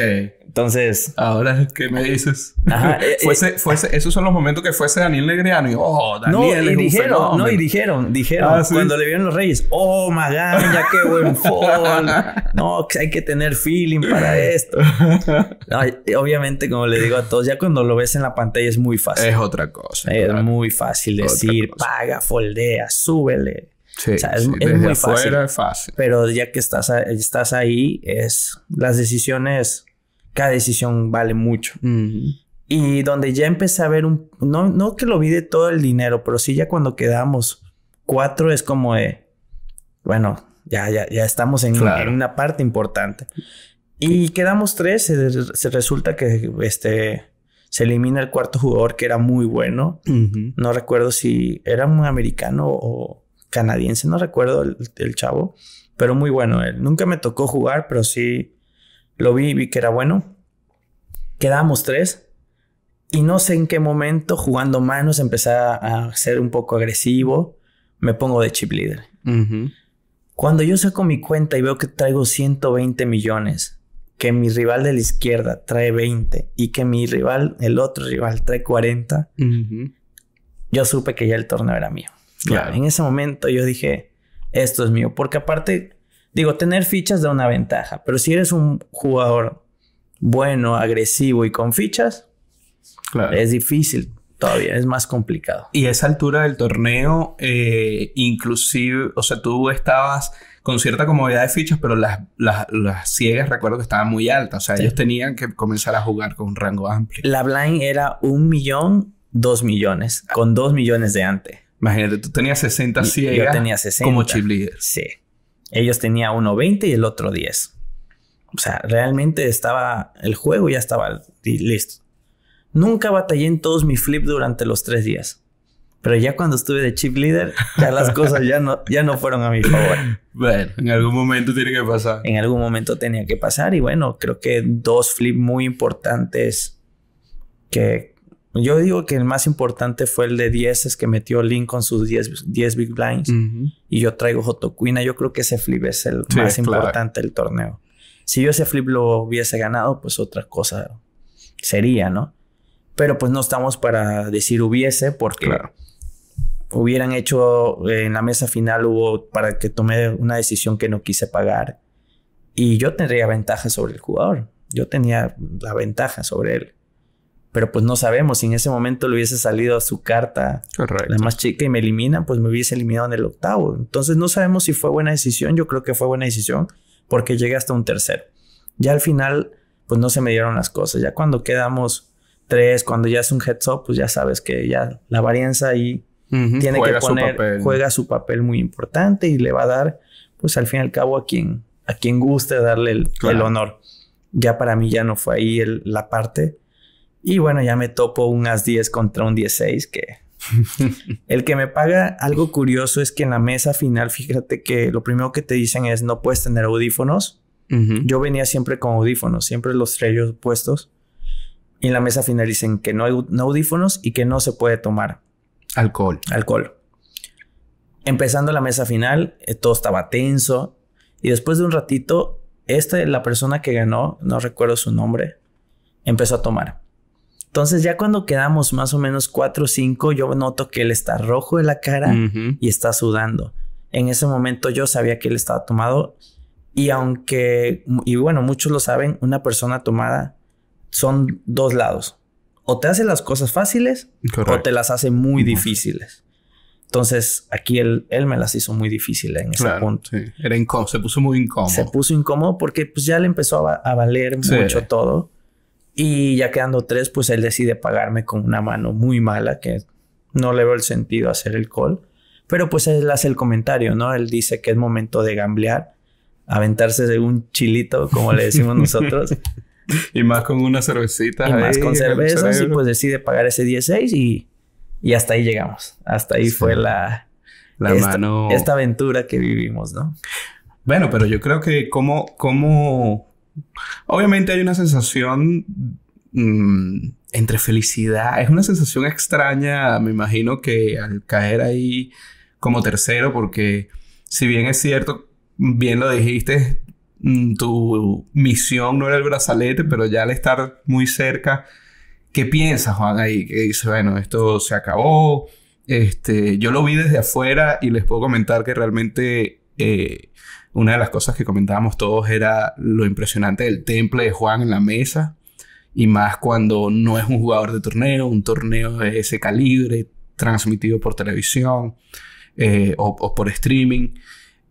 Entonces. Ahora, ¿qué me dices? Ajá, [laughs] eh, eh, fuese, esos son los momentos que fuese Daniel Negreano y, oh, Daniel. No, y dijeron, no, y dijeron, dijeron, ah, cuando le vieron los Reyes, oh, Magán, ya qué buen [laughs] fold! no, hay que tener feeling para esto. [laughs] obviamente, como le digo a todos, ya cuando lo ves en la pantalla es muy fácil. Es otra cosa. Es muy fácil decir, paga, foldea, súbele. Sí, o sea, es, sí, muy fácil, es fácil. Pero ya que estás, estás ahí, es las decisiones cada decisión vale mucho. Y donde ya empecé a ver un... No, no que lo vi de todo el dinero, pero sí ya cuando quedamos cuatro es como de... Bueno, ya, ya, ya estamos en, una parte importante. Y quedamos tres, se, resulta que este... Se elimina el cuarto jugador que era muy bueno. No recuerdo si era un americano o canadiense, no recuerdo el, el chavo, pero muy bueno él. Nunca me tocó jugar, pero sí lo vi, vi que era bueno. Quedamos tres. Y no sé en qué momento, jugando manos, empecé a ser un poco agresivo. Me pongo de chip leader. Cuando yo saco mi cuenta y veo que traigo 120 millones, que mi rival de la izquierda trae 20 y que mi rival, el otro rival, trae 40, yo supe que ya el torneo era mío. en ese momento yo dije, esto es mío, porque aparte Digo, tener fichas da una ventaja, pero si eres un jugador bueno, agresivo y con fichas, es difícil todavía, es más complicado. Y a esa altura del torneo, eh, inclusive, o sea, tú estabas con cierta comodidad de fichas, pero las, ciegas recuerdo que estaban muy altas, o sea, ellos tenían que comenzar a jugar con un rango amplio. La blind era un millón, dos millones, con dos millones de ante. Imagínate, tú tenías 60 ciegas tenía como chip leader. Sí. Ellos tenían uno 20 y el otro 10. O sea, realmente estaba, el juego ya estaba listo. Nunca batallé en todos mis flips durante los tres días. Pero ya cuando estuve de chip leader, ya las [laughs] cosas ya no, ya no fueron a mi favor. Bueno, en algún momento tiene que pasar. En algún momento tenía que pasar y bueno, creo que dos flips muy importantes que, yo digo que el más importante fue el de 10 es que metió Link con sus 10, Big Blinds. Y yo traigo Jotokuina. Yo creo que ese flip es el más importante del torneo. Si yo ese flip lo hubiese ganado, pues otra cosa sería, ¿no? Pero pues no estamos para decir hubiese, porque hubieran hecho eh, en la mesa final, hubo para que tomé una decisión que no quise pagar. Y yo tendría ventaja sobre el jugador. Yo tenía la ventaja sobre él pero pues no sabemos. Si en ese momento le hubiese salido a su carta la más chica y me eliminan, pues me hubiese eliminado en el octavo. Entonces no sabemos si fue buena decisión. Yo creo que fue buena decisión porque llegué hasta un tercero. Ya al final, pues no se me dieron las cosas. Ya cuando quedamos tres, cuando ya es un heads up, pues ya sabes que ya la varianza ahí tiene que poner, juega su papel muy importante y le va a dar, pues al fin y al cabo, a quien, a quien guste darle el, honor. Ya para mí ya no fue ahí la parte y bueno, ya me topo un as 10 contra un 16 que... [laughs] el que me paga algo curioso es que en la mesa final, fíjate que lo primero que te dicen es no puedes tener audífonos. Yo venía siempre con audífonos, siempre los yo puestos. Y en la mesa final dicen que no hay audífonos y que no se puede tomar. Alcohol. Alcohol. Empezando la mesa final, eh, todo estaba tenso. Y después de un ratito, esta, la persona que ganó, no recuerdo su nombre, empezó a tomar. Entonces ya cuando quedamos más o menos cuatro o cinco, yo noto que él está rojo de la cara y está sudando. En ese momento yo sabía que él estaba tomado y aunque, y bueno, muchos lo saben, una persona tomada son dos lados. O te hace las cosas fáciles o te las hace muy difíciles. Entonces aquí él, él me las hizo muy difíciles en ese punto. Era incómodo, se puso muy incómodo. Se puso incómodo porque pues ya le empezó a, valer mucho todo y ya quedando tres, pues él decide pagarme con una mano muy mala, que no le veo el sentido hacer el call. Pero pues él hace el comentario, ¿no? Él dice que es momento de gamblear, aventarse de un chilito, como le decimos nosotros. [laughs] y más con una cervecita. Y más con cervezas, y pues decide pagar ese 16 y, y hasta ahí llegamos. Hasta ahí fue la, la esta, mano. Esta aventura que vivimos, ¿no? Bueno, pero yo creo que como, como Obviamente hay una sensación mm, entre felicidad, es una sensación extraña, me imagino que al caer ahí como tercero, porque si bien es cierto, bien lo dijiste, mm, tu misión no era el brazalete, pero ya al estar muy cerca, ¿qué piensas, Juan? Ahí que dice, bueno, esto se acabó. Este, yo lo vi desde afuera y les puedo comentar que realmente eh, una de las cosas que comentábamos todos era lo impresionante del temple de Juan en la mesa. Y más cuando no es un jugador de torneo, un torneo de ese calibre, transmitido por televisión eh, o, por streaming,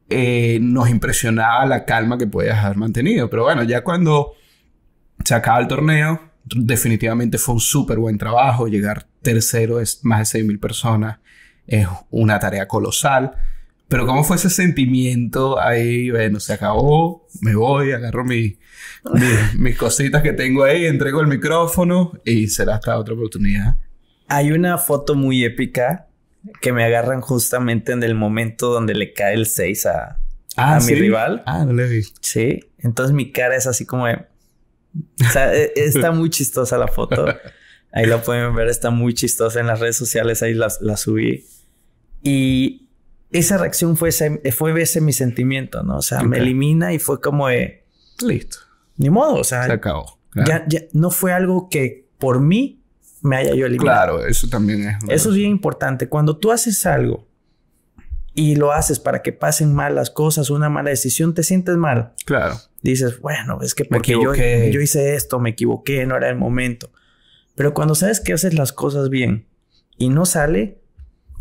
eh, nos impresionaba la calma que podías haber mantenido. Pero bueno, ya cuando se acaba el torneo, definitivamente fue un súper buen trabajo. Llegar tercero es más de 6.000 personas, es una tarea colosal. Pero cómo fue ese sentimiento ahí, bueno, se acabó, me voy, agarro mi, [laughs] mis, cositas que tengo ahí, entrego el micrófono y será hasta otra oportunidad. Hay una foto muy épica que me agarran justamente en el momento donde le cae el 6 a, ah, a mi rival. Ah, no le Sí, entonces mi cara es así como O sea, e, e, está muy chistosa la foto. [laughs] Ahí la pueden ver, está muy chistosa en las redes sociales, ahí la, la subí. Y esa reacción fue ese, fue ese mi sentimiento, ¿no? O sea, me elimina y fue como de... Listo. Ni modo, o sea... Se acabó. Ya, no fue algo que por mí me haya yo eliminado. Claro, eso también es... Eso es bien importante. Cuando tú haces algo y lo haces para que pasen mal las cosas, una mala decisión, te sientes mal. Claro. Dices, bueno, es que porque yo hice esto, me equivoqué, no era el momento. Pero cuando sabes que haces las cosas bien y no sale,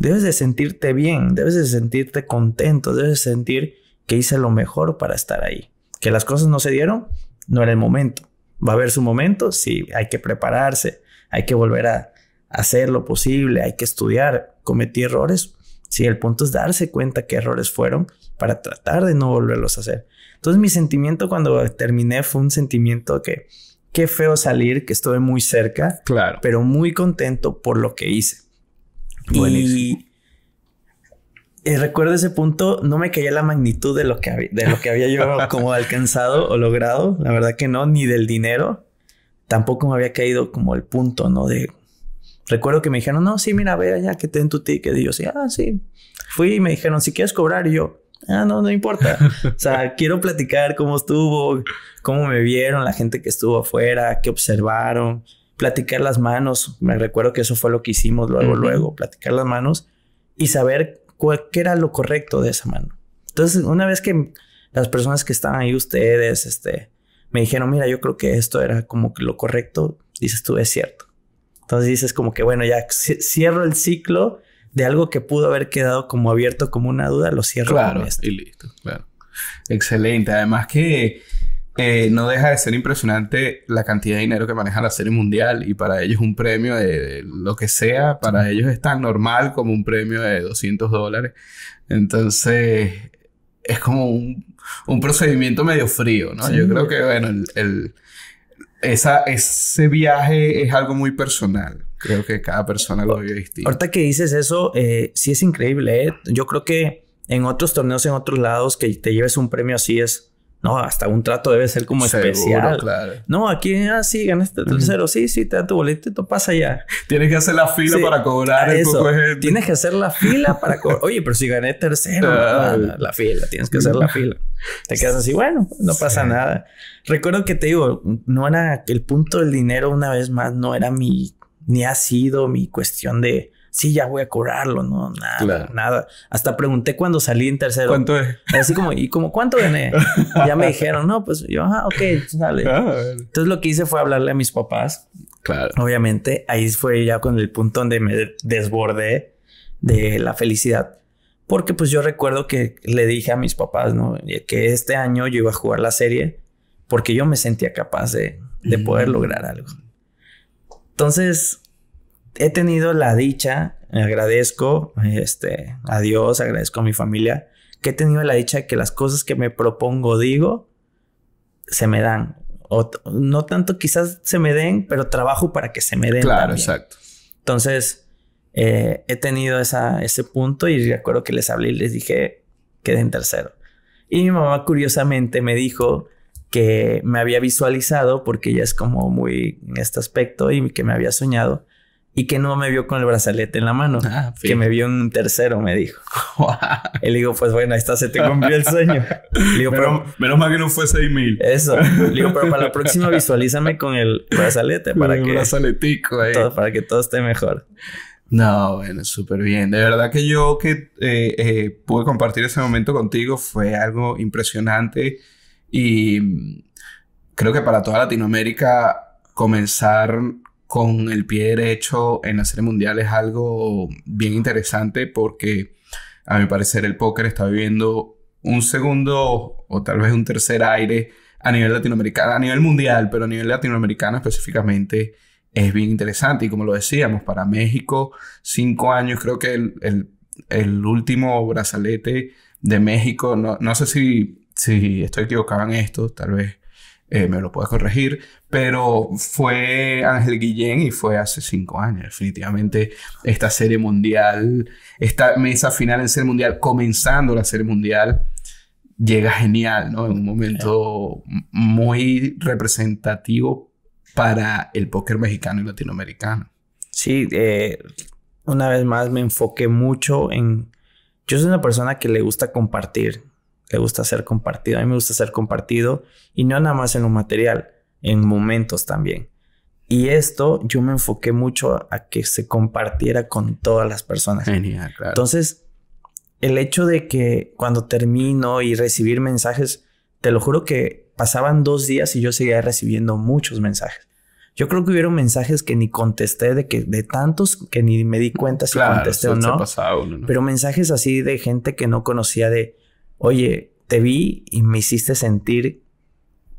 Debes de sentirte bien, debes de sentirte contento, debes de sentir que hice lo mejor para estar ahí. Que las cosas no se dieron, no era el momento. ¿Va a haber su momento? Sí, hay que prepararse, hay que volver a hacer lo posible, hay que estudiar. Cometí errores. Sí, el punto es darse cuenta qué errores fueron para tratar de no volverlos a hacer. Entonces mi sentimiento cuando terminé fue un sentimiento que qué feo salir, que estuve muy cerca, claro. pero muy contento por lo que hice. Y, recuerdo ese punto, no me caía la magnitud de lo que, había, de lo que había yo [laughs] como alcanzado o logrado, la verdad que no, ni del dinero, tampoco me había caído como el punto, ¿no? De... Recuerdo que me dijeron, no, sí, mira, ve allá que te den tu ticket. Y yo, sí, ah, sí. Fui y me dijeron, si quieres cobrar, y yo, ah, no, no importa. o sea, [laughs] quiero platicar cómo estuvo, cómo me vieron, la gente que estuvo afuera, qué observaron platicar las manos. Me recuerdo que eso fue lo que hicimos luego, luego, platicar las manos y saber cuál, qué era lo correcto de esa mano. Entonces, una vez que las personas que estaban ahí, ustedes, este, me dijeron, mira, yo creo que esto era como que lo correcto, dices tú, es cierto. Entonces dices como que, bueno, ya cierro el ciclo de algo que pudo haber quedado como abierto como una duda, lo cierro. Claro, y listo, claro. Excelente. Además que eh, no deja de ser impresionante la cantidad de dinero que maneja la serie mundial y para ellos un premio de, lo que sea, para ellos es tan normal como un premio de 200 dólares. Entonces, es como un, procedimiento medio frío, ¿no? Yo creo que, bueno, el, ese viaje es algo muy personal. Creo que cada persona lo vive distinto. Ahorita que dices eso, eh, sí es increíble. ¿eh? Yo creo que en otros torneos, en otros lados, que te lleves un premio así es no, hasta un trato debe ser como especial. Claro. No, aquí, ah, sí, ganaste tercero. Sí, sí, te da tu tú pasa ya. Tienes que hacer la fila para cobrar eso. Tienes que hacer la fila para cobrar. [laughs] Oye, pero si gané tercero, la fila, tienes que hacer la fila. Te quedas así, bueno, no pasa nada. Recuerdo que te digo, no era el punto del dinero, una vez más, no era mi, ni ha sido mi cuestión de, sí, ya voy a cobrarlo, no, nada, nada. Hasta pregunté cuando salí en tercero. ¿Cuánto es? Así como, ¿y como cuánto gané? [laughs] ya me dijeron, no, pues yo, pues, ah, ok, sale. Entonces lo que hice fue hablarle a mis papás. Claro. Obviamente, ahí fue ya con el punto donde me desbordé de la felicidad. Porque pues yo recuerdo que le dije a mis papás, ¿no? Que este año yo iba a jugar la serie porque yo me sentía capaz de, de poder mm. lograr algo. Entonces, he tenido la dicha, agradezco este, a Dios, agradezco a mi familia, que he tenido la dicha de que las cosas que me propongo, digo, se me dan. O, no tanto quizás se me den, pero trabajo para que se me den. Claro, exacto. Entonces, eh, he tenido esa, ese punto y recuerdo que les hablé y les dije, quedé en tercero. Y mi mamá curiosamente me dijo que me había visualizado porque ella es como muy en este aspecto y que me había soñado y que no me vio con el brazalete en la mano, ah, que me vio un tercero, me dijo. y le digo, pues bueno, ahí está, se te cumplió el sueño. menos mal que no fue 6000. Eso. Le digo, pero para la próxima visualízame con el brazalete [laughs] para el brazaletico, ahí. para que todo esté mejor. No, bueno, súper bien. De verdad que yo que eh, eh, pude compartir ese momento contigo fue algo impresionante y mm, creo que para toda Latinoamérica comenzar con el pie derecho en la Serie Mundial es algo bien interesante porque a mi parecer el póker está viviendo un segundo o tal vez un tercer aire a nivel latinoamericano, a nivel mundial, pero a nivel latinoamericano específicamente es bien interesante. Y como lo decíamos, para México, cinco años, creo que el, último brazalete de México, no, no sé si, si estoy equivocado en esto, tal vez eh, me lo puede corregir, pero fue Ángel Guillén y fue hace cinco años. Definitivamente esta serie mundial, esta mesa final en serie mundial, comenzando la serie mundial, llega genial, ¿no? En un momento muy representativo para el póker mexicano y latinoamericano. Sí, eh, una vez más me enfoqué mucho en... Yo soy una persona que le gusta compartir le gusta ser compartido. A mí me gusta ser compartido y no nada más en un material, en momentos también. Y esto yo me enfoqué mucho a que se compartiera con todas las personas. Genial, Entonces, el hecho de que cuando termino y recibir mensajes, te lo juro que pasaban dos días y yo seguía recibiendo muchos mensajes. Yo creo que hubieron mensajes que ni contesté de que de tantos que ni me di cuenta si contesté o no, no. Pero mensajes así de gente que no conocía de oye, te vi y me hiciste sentir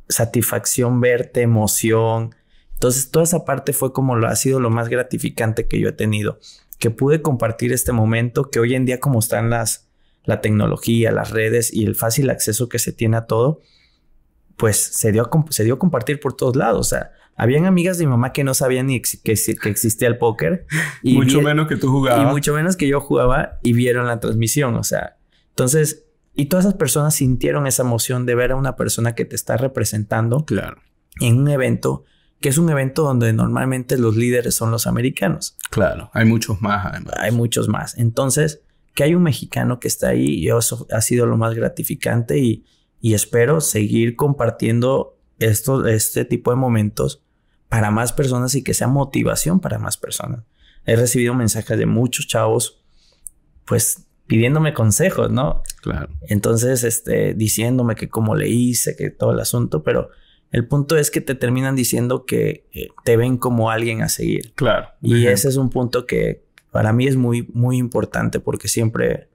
satisfacción verte, emoción. Entonces toda esa parte fue como lo ha sido lo más gratificante que yo he tenido, que pude compartir este momento, que hoy en día como están las la tecnología, las redes y el fácil acceso que se tiene a todo, pues se dio a, se dio compartir por todos lados, o sea, habían amigas de mi mamá que no sabían ni que, que, existía el póker. Y mucho menos que tú jugabas. Y mucho menos que yo jugaba y vieron la transmisión, o sea. Entonces, y todas esas personas sintieron esa emoción de ver a una persona que te está representando claro. en un evento que es un evento donde normalmente los líderes son los americanos. Claro, hay muchos más además. Hay muchos más. Entonces, que hay un mexicano que está ahí y eso ha sido lo más gratificante y, espero seguir compartiendo este tipo de momentos para más personas y que sea motivación para más personas. He recibido mensajes de muchos chavos, pues pidiéndome consejos, ¿no? Claro. Entonces, este, diciéndome que cómo le hice, que todo el asunto, pero el punto es que te terminan diciendo que eh, te ven como alguien a seguir. Claro. Y ese es un punto que para mí es muy, muy importante porque siempre,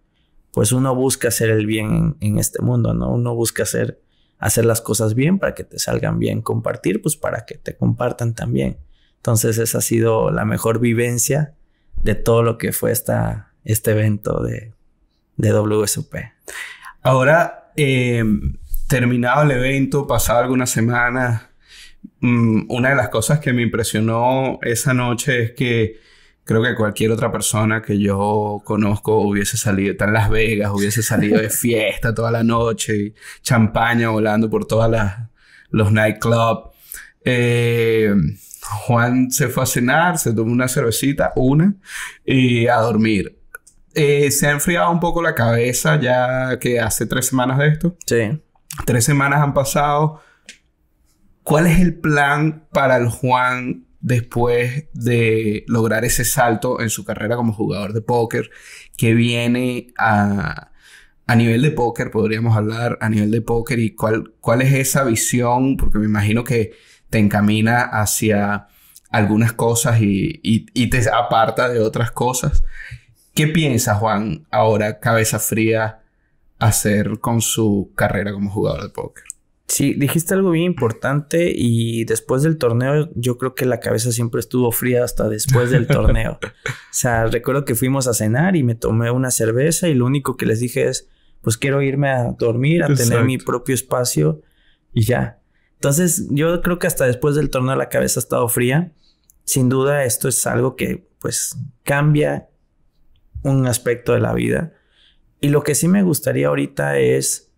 pues uno busca hacer el bien en, en este mundo, ¿no? Uno busca hacer, hacer las cosas bien para que te salgan bien, compartir, pues para que te compartan también. Entonces, esa ha sido la mejor vivencia de todo lo que fue esta, este evento de, de Ahora, eh, terminado el evento, pasado algunas semanas, mm, una de las cosas que me impresionó esa noche es que creo que cualquier otra persona que yo conozco hubiese salido, está en Las Vegas, hubiese salido de fiesta toda la noche, champaña volando por todas las los nightclubs. Eh, Juan se fue a cenar, se tomó una cervecita, una, y a dormir. Eh, se ha enfriado un poco la cabeza ya que hace tres semanas de esto. Sí. Tres semanas han pasado. ¿Cuál es el plan para el Juan después de lograr ese salto en su carrera como jugador de póker que viene a, nivel de póker, podríamos hablar a nivel de póker y cuál, cuál es esa visión, porque me imagino que te encamina hacia algunas cosas y, y te aparta de otras cosas. ¿Qué piensa Juan ahora, cabeza fría, hacer con su carrera como jugador de póker? Sí, dijiste algo bien importante y después del torneo yo creo que la cabeza siempre estuvo fría hasta después del torneo. [laughs] o sea, recuerdo que fuimos a cenar y me tomé una cerveza y lo único que les dije es, pues quiero irme a dormir, a tener mi propio espacio y ya. Entonces yo creo que hasta después del torneo la cabeza ha estado fría. Sin duda esto es algo que pues cambia un aspecto de la vida. Y lo que sí me gustaría ahorita es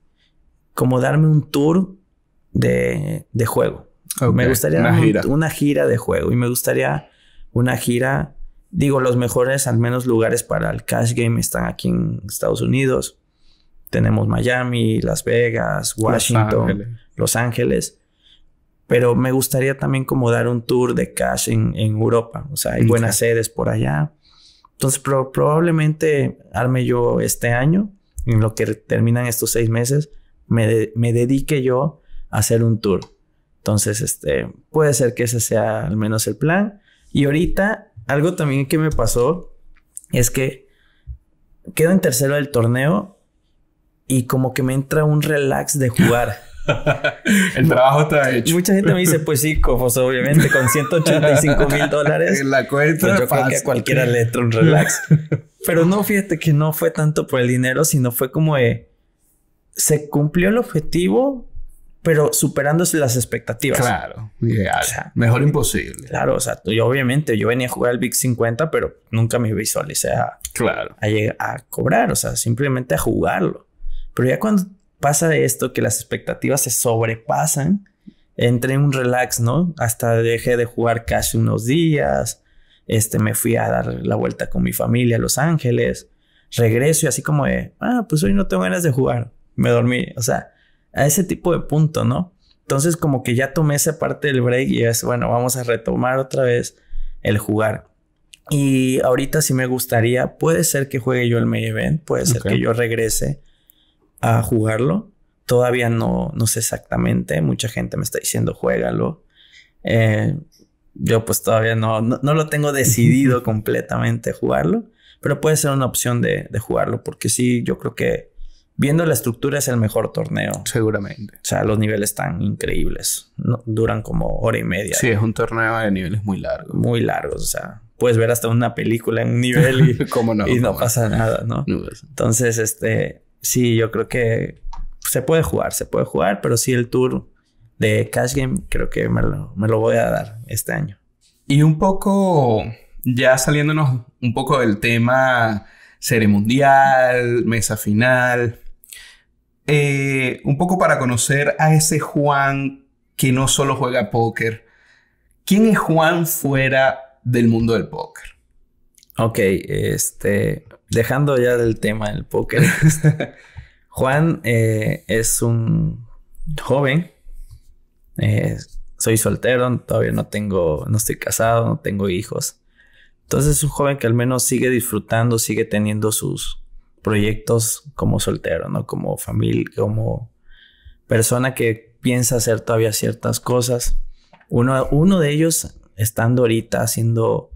como darme un tour de, de juego. Me gustaría una gira. de juego y me gustaría una gira, digo, los mejores al menos lugares para el cash game están aquí en Estados Unidos. Tenemos Miami, Las Vegas, Washington, Los Ángeles. Pero me gustaría también como dar un tour de cash en, en Europa. O sea, hay buenas sedes por allá. Entonces probablemente arme yo este año, en lo que terminan estos seis meses, me, me dedique yo a hacer un tour. Entonces, este, puede ser que ese sea al menos el plan. Y ahorita, algo también que me pasó es que quedo en tercero del torneo y como que me entra un relax de jugar. [laughs] [laughs] el trabajo está hecho. Mucha gente me dice, pues sí, Cofos, obviamente, con 185 mil [laughs] dólares. En la cuenta. Pues yo creo que a cualquiera le entra un relax. [laughs] Pero no, fíjate que no fue tanto por el dinero, sino fue como de. Se cumplió el objetivo, pero superándose las expectativas. Claro, Mejor imposible. Claro, o sea, yo obviamente, yo venía a jugar al Big 50, pero nunca me visualicé claro. a, a cobrar, o sea, simplemente a jugarlo. Pero ya cuando pasa de esto que las expectativas se sobrepasan, entré en un relax, ¿no? Hasta dejé de jugar casi unos días, este, me fui a dar la vuelta con mi familia a Los Ángeles, regreso y así como de, ah, pues hoy no tengo ganas de jugar, me dormí, o sea, a ese tipo de punto, ¿no? Entonces como que ya tomé esa parte del break y es, bueno, vamos a retomar otra vez el jugar. Y ahorita si me gustaría, puede ser que juegue yo el main event, puede ser que yo regrese a jugarlo. Todavía no, no sé exactamente. Mucha gente me está diciendo, juégalo. Eh, yo pues todavía no, no, lo tengo decidido [laughs] completamente jugarlo. Pero puede ser una opción de, jugarlo. Porque sí, yo creo que viendo la estructura es el mejor torneo. Seguramente. O sea, los niveles están increíbles. No, duran como hora y media. Sí, es un torneo de niveles muy largos. Muy largos, o sea, puedes ver hasta una película en un nivel y, [laughs] no, pasa nada, ¿no? Entonces, este, sí, yo creo que se puede jugar, se puede jugar, pero sí el tour de Cash Game creo que me lo, voy a dar este año. Y un poco, ya saliéndonos un poco del tema serie mundial, mesa final, eh, un poco para conocer a ese Juan que no solo juega póker. ¿Quién es Juan fuera del mundo del póker? Ok, este, dejando ya del tema del póker, [laughs] Juan eh, es un joven. Eh, soy soltero, todavía no tengo, no estoy casado, no tengo hijos. Entonces es un joven que al menos sigue disfrutando, sigue teniendo sus proyectos como soltero, ¿no? Como familia, como persona que piensa hacer todavía ciertas cosas. Uno, uno de ellos estando ahorita haciendo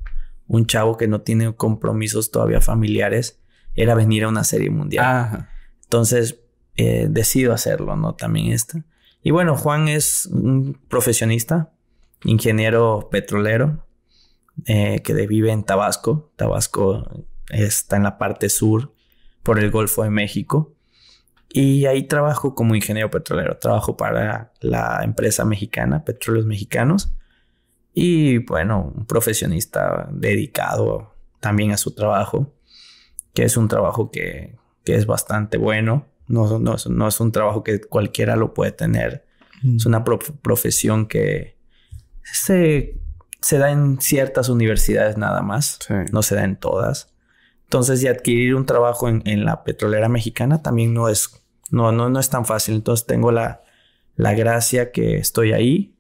un chavo que no tiene compromisos todavía familiares era venir a una serie mundial. Entonces eh, decido hacerlo, ¿no? También esta. Y bueno, Juan es un profesionista, ingeniero petrolero, eh, que vive en Tabasco. Tabasco eh, está en la parte sur, por el Golfo de México. Y ahí trabajo como ingeniero petrolero. Trabajo para la empresa mexicana, Petróleos Mexicanos y bueno, un profesionista dedicado también a su trabajo, que es un trabajo que, es bastante bueno, no, es un trabajo que cualquiera lo puede tener, mm. es una profesión que se, da en ciertas universidades nada más, no se da en todas. Entonces, y adquirir un trabajo en, la petrolera mexicana también no es, no, no es tan fácil. Entonces, tengo la, la gracia que estoy ahí,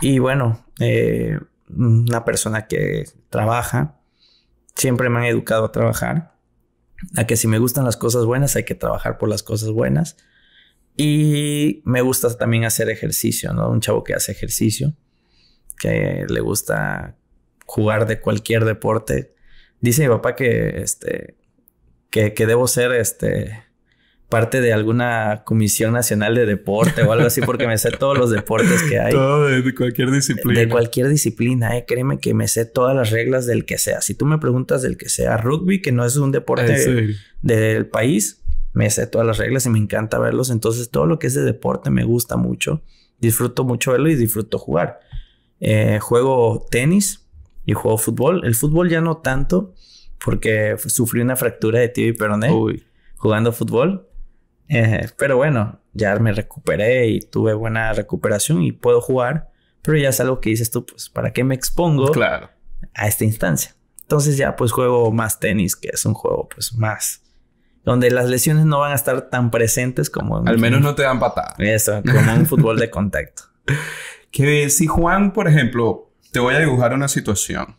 y bueno, eh, una persona que trabaja, siempre me han educado a trabajar, a que si me gustan las cosas buenas hay que trabajar por las cosas buenas. Y me gusta también hacer ejercicio, ¿no? Un chavo que hace ejercicio, que le gusta jugar de cualquier deporte. Dice mi papá que, este, que, que debo ser, este, parte de alguna comisión nacional de deporte o algo así, porque me sé todos los deportes que hay. Todo de cualquier disciplina. De cualquier disciplina, eh. Créeme que me sé todas las reglas del que sea. Si tú me preguntas del que sea rugby, que no es un deporte del país, me sé todas las reglas y me encanta verlos. Entonces, todo lo que es de deporte me gusta mucho. Disfruto mucho verlo y disfruto jugar. Eh, juego tenis y juego fútbol. El fútbol ya no tanto, porque sufrí una fractura de tibia y peroné jugando fútbol. Eh, pero bueno, ya me recuperé y tuve buena recuperación y puedo jugar. Pero ya es algo que dices tú, pues, ¿para qué me expongo claro. a esta instancia? Entonces ya pues juego más tenis, que es un juego pues más donde las lesiones no van a estar tan presentes como al menos no te dan patada. Eso, como un fútbol de contacto. [laughs] Que si Juan, por ejemplo, te voy a dibujar una situación.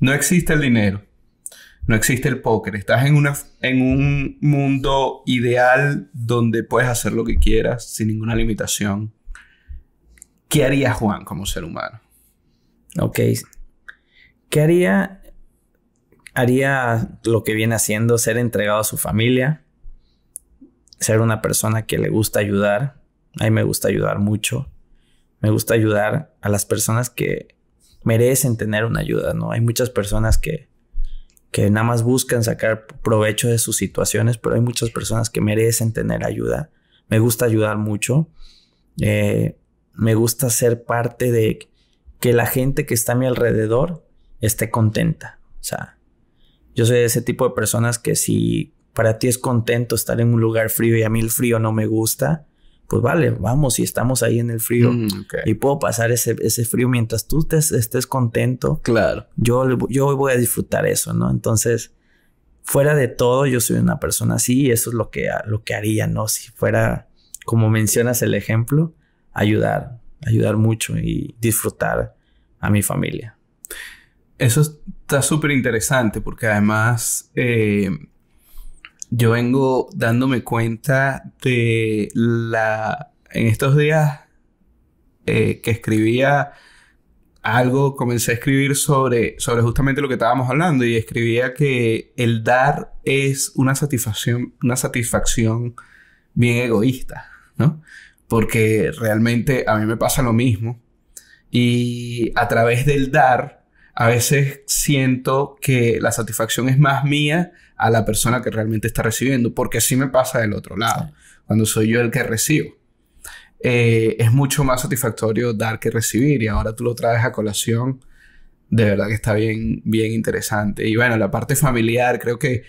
No existe el dinero no existe el póker. Estás en, una, en un mundo ideal donde puedes hacer lo que quieras sin ninguna limitación. ¿Qué haría Juan como ser humano? Ok. ¿Qué haría? Haría lo que viene haciendo, ser entregado a su familia, ser una persona que le gusta ayudar. A mí me gusta ayudar mucho. Me gusta ayudar a las personas que merecen tener una ayuda, ¿no? Hay muchas personas que, que nada más buscan sacar provecho de sus situaciones, pero hay muchas personas que merecen tener ayuda. Me gusta ayudar mucho. Eh, me gusta ser parte de que la gente que está a mi alrededor esté contenta. O sea, yo soy de ese tipo de personas que si para ti es contento estar en un lugar frío y a mí el frío no me gusta, pues vale, vamos y estamos ahí en el frío. Mm, y puedo pasar ese, frío mientras tú estés contento. Claro. Yo, yo voy a disfrutar eso, ¿no? Entonces, fuera de todo, yo soy una persona así y eso es lo que, lo que haría, ¿no? Si fuera, como mencionas el ejemplo, ayudar, ayudar mucho y disfrutar a mi familia. Eso está súper interesante porque además... Eh, yo vengo dándome cuenta de la... En estos días eh, que escribía algo, comencé a escribir sobre, sobre justamente lo que estábamos hablando y escribía que el dar es una satisfacción, una satisfacción bien egoísta, ¿no? Porque realmente a mí me pasa lo mismo y a través del dar a veces siento que la satisfacción es más mía a la persona que realmente está recibiendo, porque así me pasa del otro lado, cuando soy yo el que recibo. Eh, es mucho más satisfactorio dar que recibir y ahora tú lo traes a colación, de verdad que está bien, bien interesante. Y bueno, la parte familiar, creo que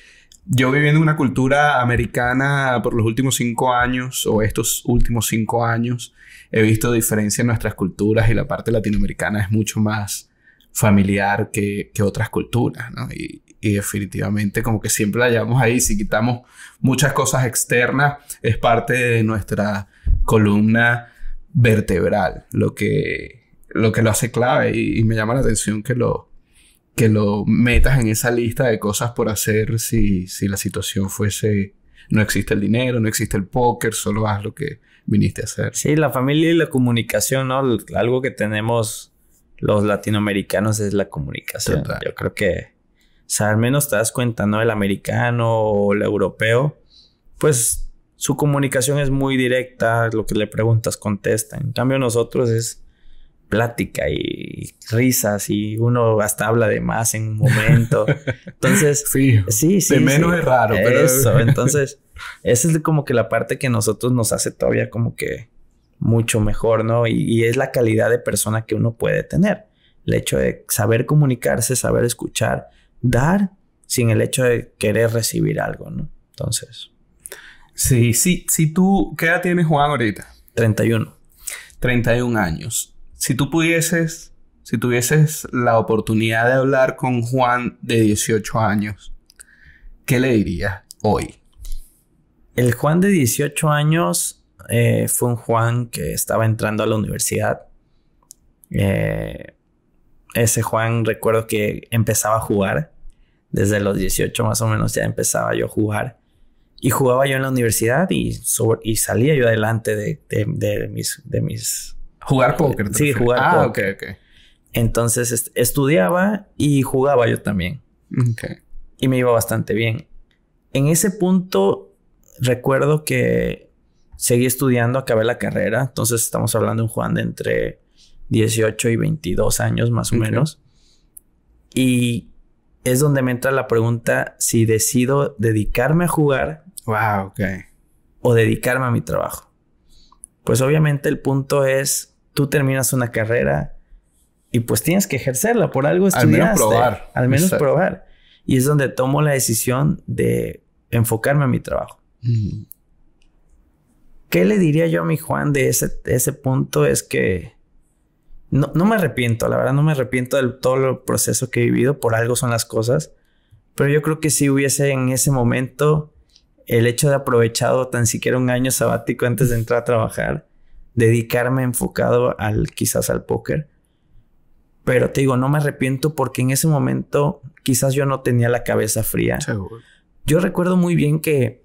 yo viviendo una cultura americana por los últimos cinco años o estos últimos cinco años, he visto diferencia en nuestras culturas y la parte latinoamericana es mucho más familiar que, otras culturas, ¿no? Y, definitivamente como que siempre la llevamos ahí, si quitamos muchas cosas externas, es parte de nuestra columna vertebral, lo que lo, que lo hace clave y, me llama la atención que lo, que lo metas en esa lista de cosas por hacer si, si la situación fuese no existe el dinero, no existe el póker, solo haz lo que viniste a hacer. Sí, la familia y la comunicación, ¿no? Algo que tenemos los latinoamericanos es la comunicación. Yo creo que, o sea, al menos te das cuenta, ¿no? El americano o el europeo, pues su comunicación es muy directa, lo que le preguntas contesta. En cambio nosotros es plática y risas y uno hasta habla de más en un momento. [laughs] Entonces, sí, sí, sí. De menos es raro, pero... Eso, entonces, esa es como que la parte que nosotros nos hace todavía como que mucho mejor, ¿no? Y, es la calidad de persona que uno puede tener. El hecho de saber comunicarse, saber escuchar, dar, sin el hecho de querer recibir algo, ¿no? Entonces. Sí, sí, si tú, ¿qué edad tienes Juan ahorita? 31. 31 años. Si tú pudieses, si tuvieses la oportunidad de hablar con Juan de 18 años, ¿qué le dirías hoy? El Juan de 18 años eh, fue un Juan que estaba entrando a la universidad. Eh, ese Juan recuerdo que empezaba a jugar. Desde los 18 más o menos ya empezaba yo a jugar. Y jugaba yo en la universidad y, y salía yo adelante de, de, mis, de mis... Jugar póker. Sí, jugar jugar ah, ok, ok. Entonces estudiaba y jugaba yo también. Ok. Y me iba bastante bien. En ese punto recuerdo que seguí estudiando, acabé la carrera, entonces estamos hablando de un Juan de entre 18 y 22 años más o menos. Y es donde me entra la pregunta si decido dedicarme a jugar. Wow, ok. O dedicarme a mi trabajo. Pues obviamente el punto es, tú terminas una carrera y pues tienes que ejercerla, por algo estudiaste. Al menos probar. Al menos probar. Y es donde tomo la decisión de enfocarme a mi trabajo. ¿Qué le diría yo a mi Juan de ese, punto? Es que no, me arrepiento, la verdad no me arrepiento de todo el proceso que he vivido, por algo son las cosas, pero yo creo que si hubiese en ese momento el hecho de aprovechado tan siquiera un año sabático antes de entrar a trabajar, dedicarme enfocado al quizás al póker, pero te digo, no me arrepiento porque en ese momento quizás yo no tenía la cabeza fría. Yo recuerdo muy bien que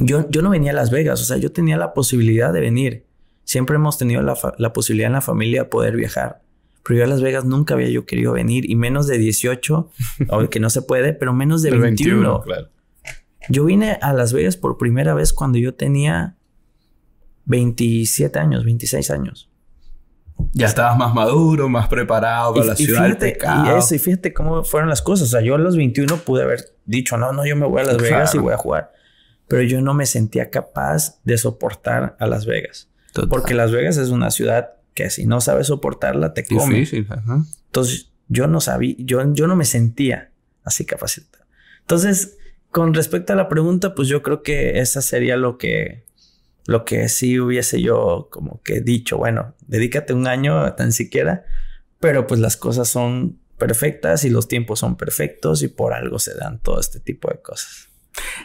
yo, yo no venía a Las Vegas, o sea, yo tenía la posibilidad de venir. Siempre hemos tenido la, la posibilidad en la familia de poder viajar. Pero yo a Las Vegas nunca había yo querido venir y menos de 18, aunque [laughs] no se puede, pero menos de 21. Yo vine a Las Vegas por primera vez cuando yo tenía 27 años, 26 años. Ya estabas más maduro, más preparado para la ciudad. Y fíjate, fíjate cómo fueron las cosas. O sea, yo a los 21 pude haber dicho, no, no, yo me voy a Las Vegas y voy a jugar pero yo no me sentía capaz de soportar a Las Vegas. Porque Las Vegas es una ciudad que si no sabes soportarla te come. Entonces yo no sabía, yo, yo no me sentía así capaz. Entonces, con respecto a la pregunta, pues yo creo que esa sería lo que lo que sí hubiese yo como que dicho, bueno, dedícate un año tan siquiera, pero pues las cosas son perfectas y los tiempos son perfectos y por algo se dan todo este tipo de cosas.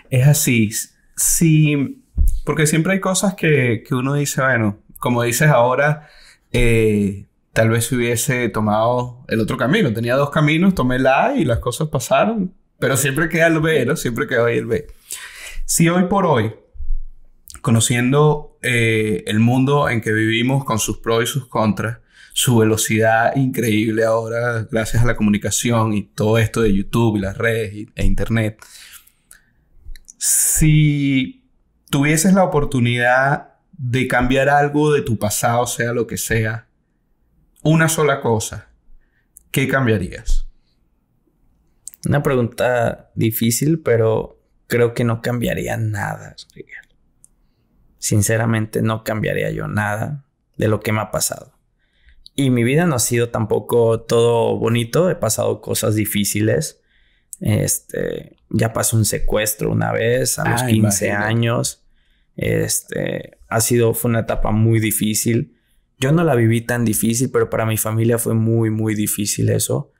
Es así, Sí, porque siempre hay cosas que, uno dice, bueno, como dices ahora, eh, tal vez hubiese tomado el otro camino. Tenía dos caminos, tomé la A y las cosas pasaron, pero siempre queda el B, ¿no? Siempre queda ahí el B. Si hoy por hoy, conociendo eh, el mundo en que vivimos con sus pros y sus contras, su velocidad increíble ahora gracias a la comunicación y todo esto de YouTube y las redes e Internet, si tuvieses la oportunidad de cambiar algo de tu pasado, sea lo que sea, una sola cosa, ¿qué cambiarías? Una pregunta difícil, pero creo que no cambiaría nada, Sinceramente, no cambiaría yo nada de lo que me ha pasado. Y mi vida no ha sido tampoco todo bonito, he pasado cosas difíciles, este, ya pasó un secuestro una vez a los 15 ah, años. Este, ha sido, fue una etapa muy difícil. Yo no la viví tan difícil, pero para mi familia fue muy, muy difícil eso.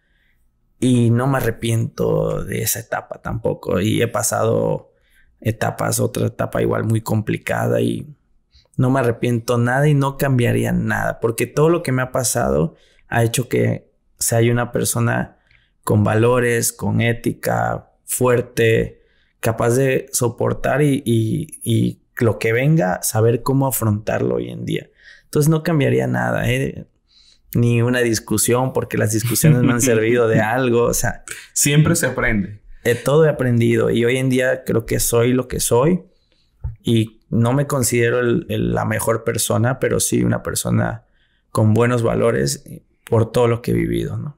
Y no me arrepiento de esa etapa tampoco. Y he pasado etapas, otra etapa igual muy complicada y no me arrepiento nada y no cambiaría nada, porque todo lo que me ha pasado ha hecho que sea una persona con valores, con ética, fuerte, capaz de soportar y, lo que venga, saber cómo afrontarlo hoy en día. Entonces no cambiaría nada, ¿eh? ni una discusión, porque las discusiones me han [laughs] servido de algo, o sea. Siempre se aprende. De todo he aprendido y hoy en día creo que soy lo que soy y no me considero la mejor persona, pero sí una persona con buenos valores por todo lo que he vivido, ¿no?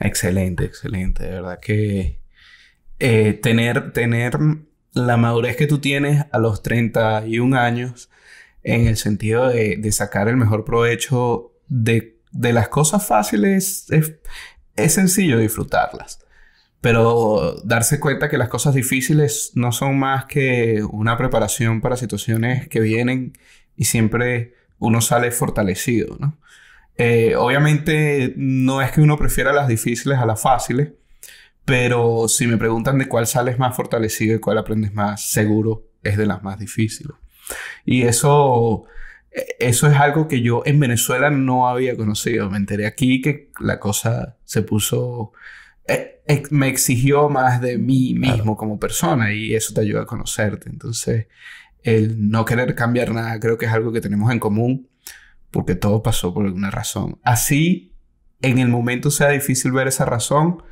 Excelente, excelente. De verdad que eh, tener, tener la madurez que tú tienes a los 31 años en el sentido de, sacar el mejor provecho de, las cosas fáciles es, es, sencillo disfrutarlas. Pero darse cuenta que las cosas difíciles no son más que una preparación para situaciones que vienen y siempre uno sale fortalecido, ¿no? Eh, obviamente no es que uno prefiera las difíciles a las fáciles, pero si me preguntan de cuál sales más fortalecido y cuál aprendes más, seguro es de las más difíciles. Y eso, e, eso es algo que yo en Venezuela no había conocido. Me enteré aquí que la cosa se puso... E, e, me exigió más de mí mismo como persona y eso te ayuda a conocerte. Entonces, el no querer cambiar nada creo que es algo que tenemos en común porque todo pasó por alguna razón. Así, en el momento sea difícil ver esa razón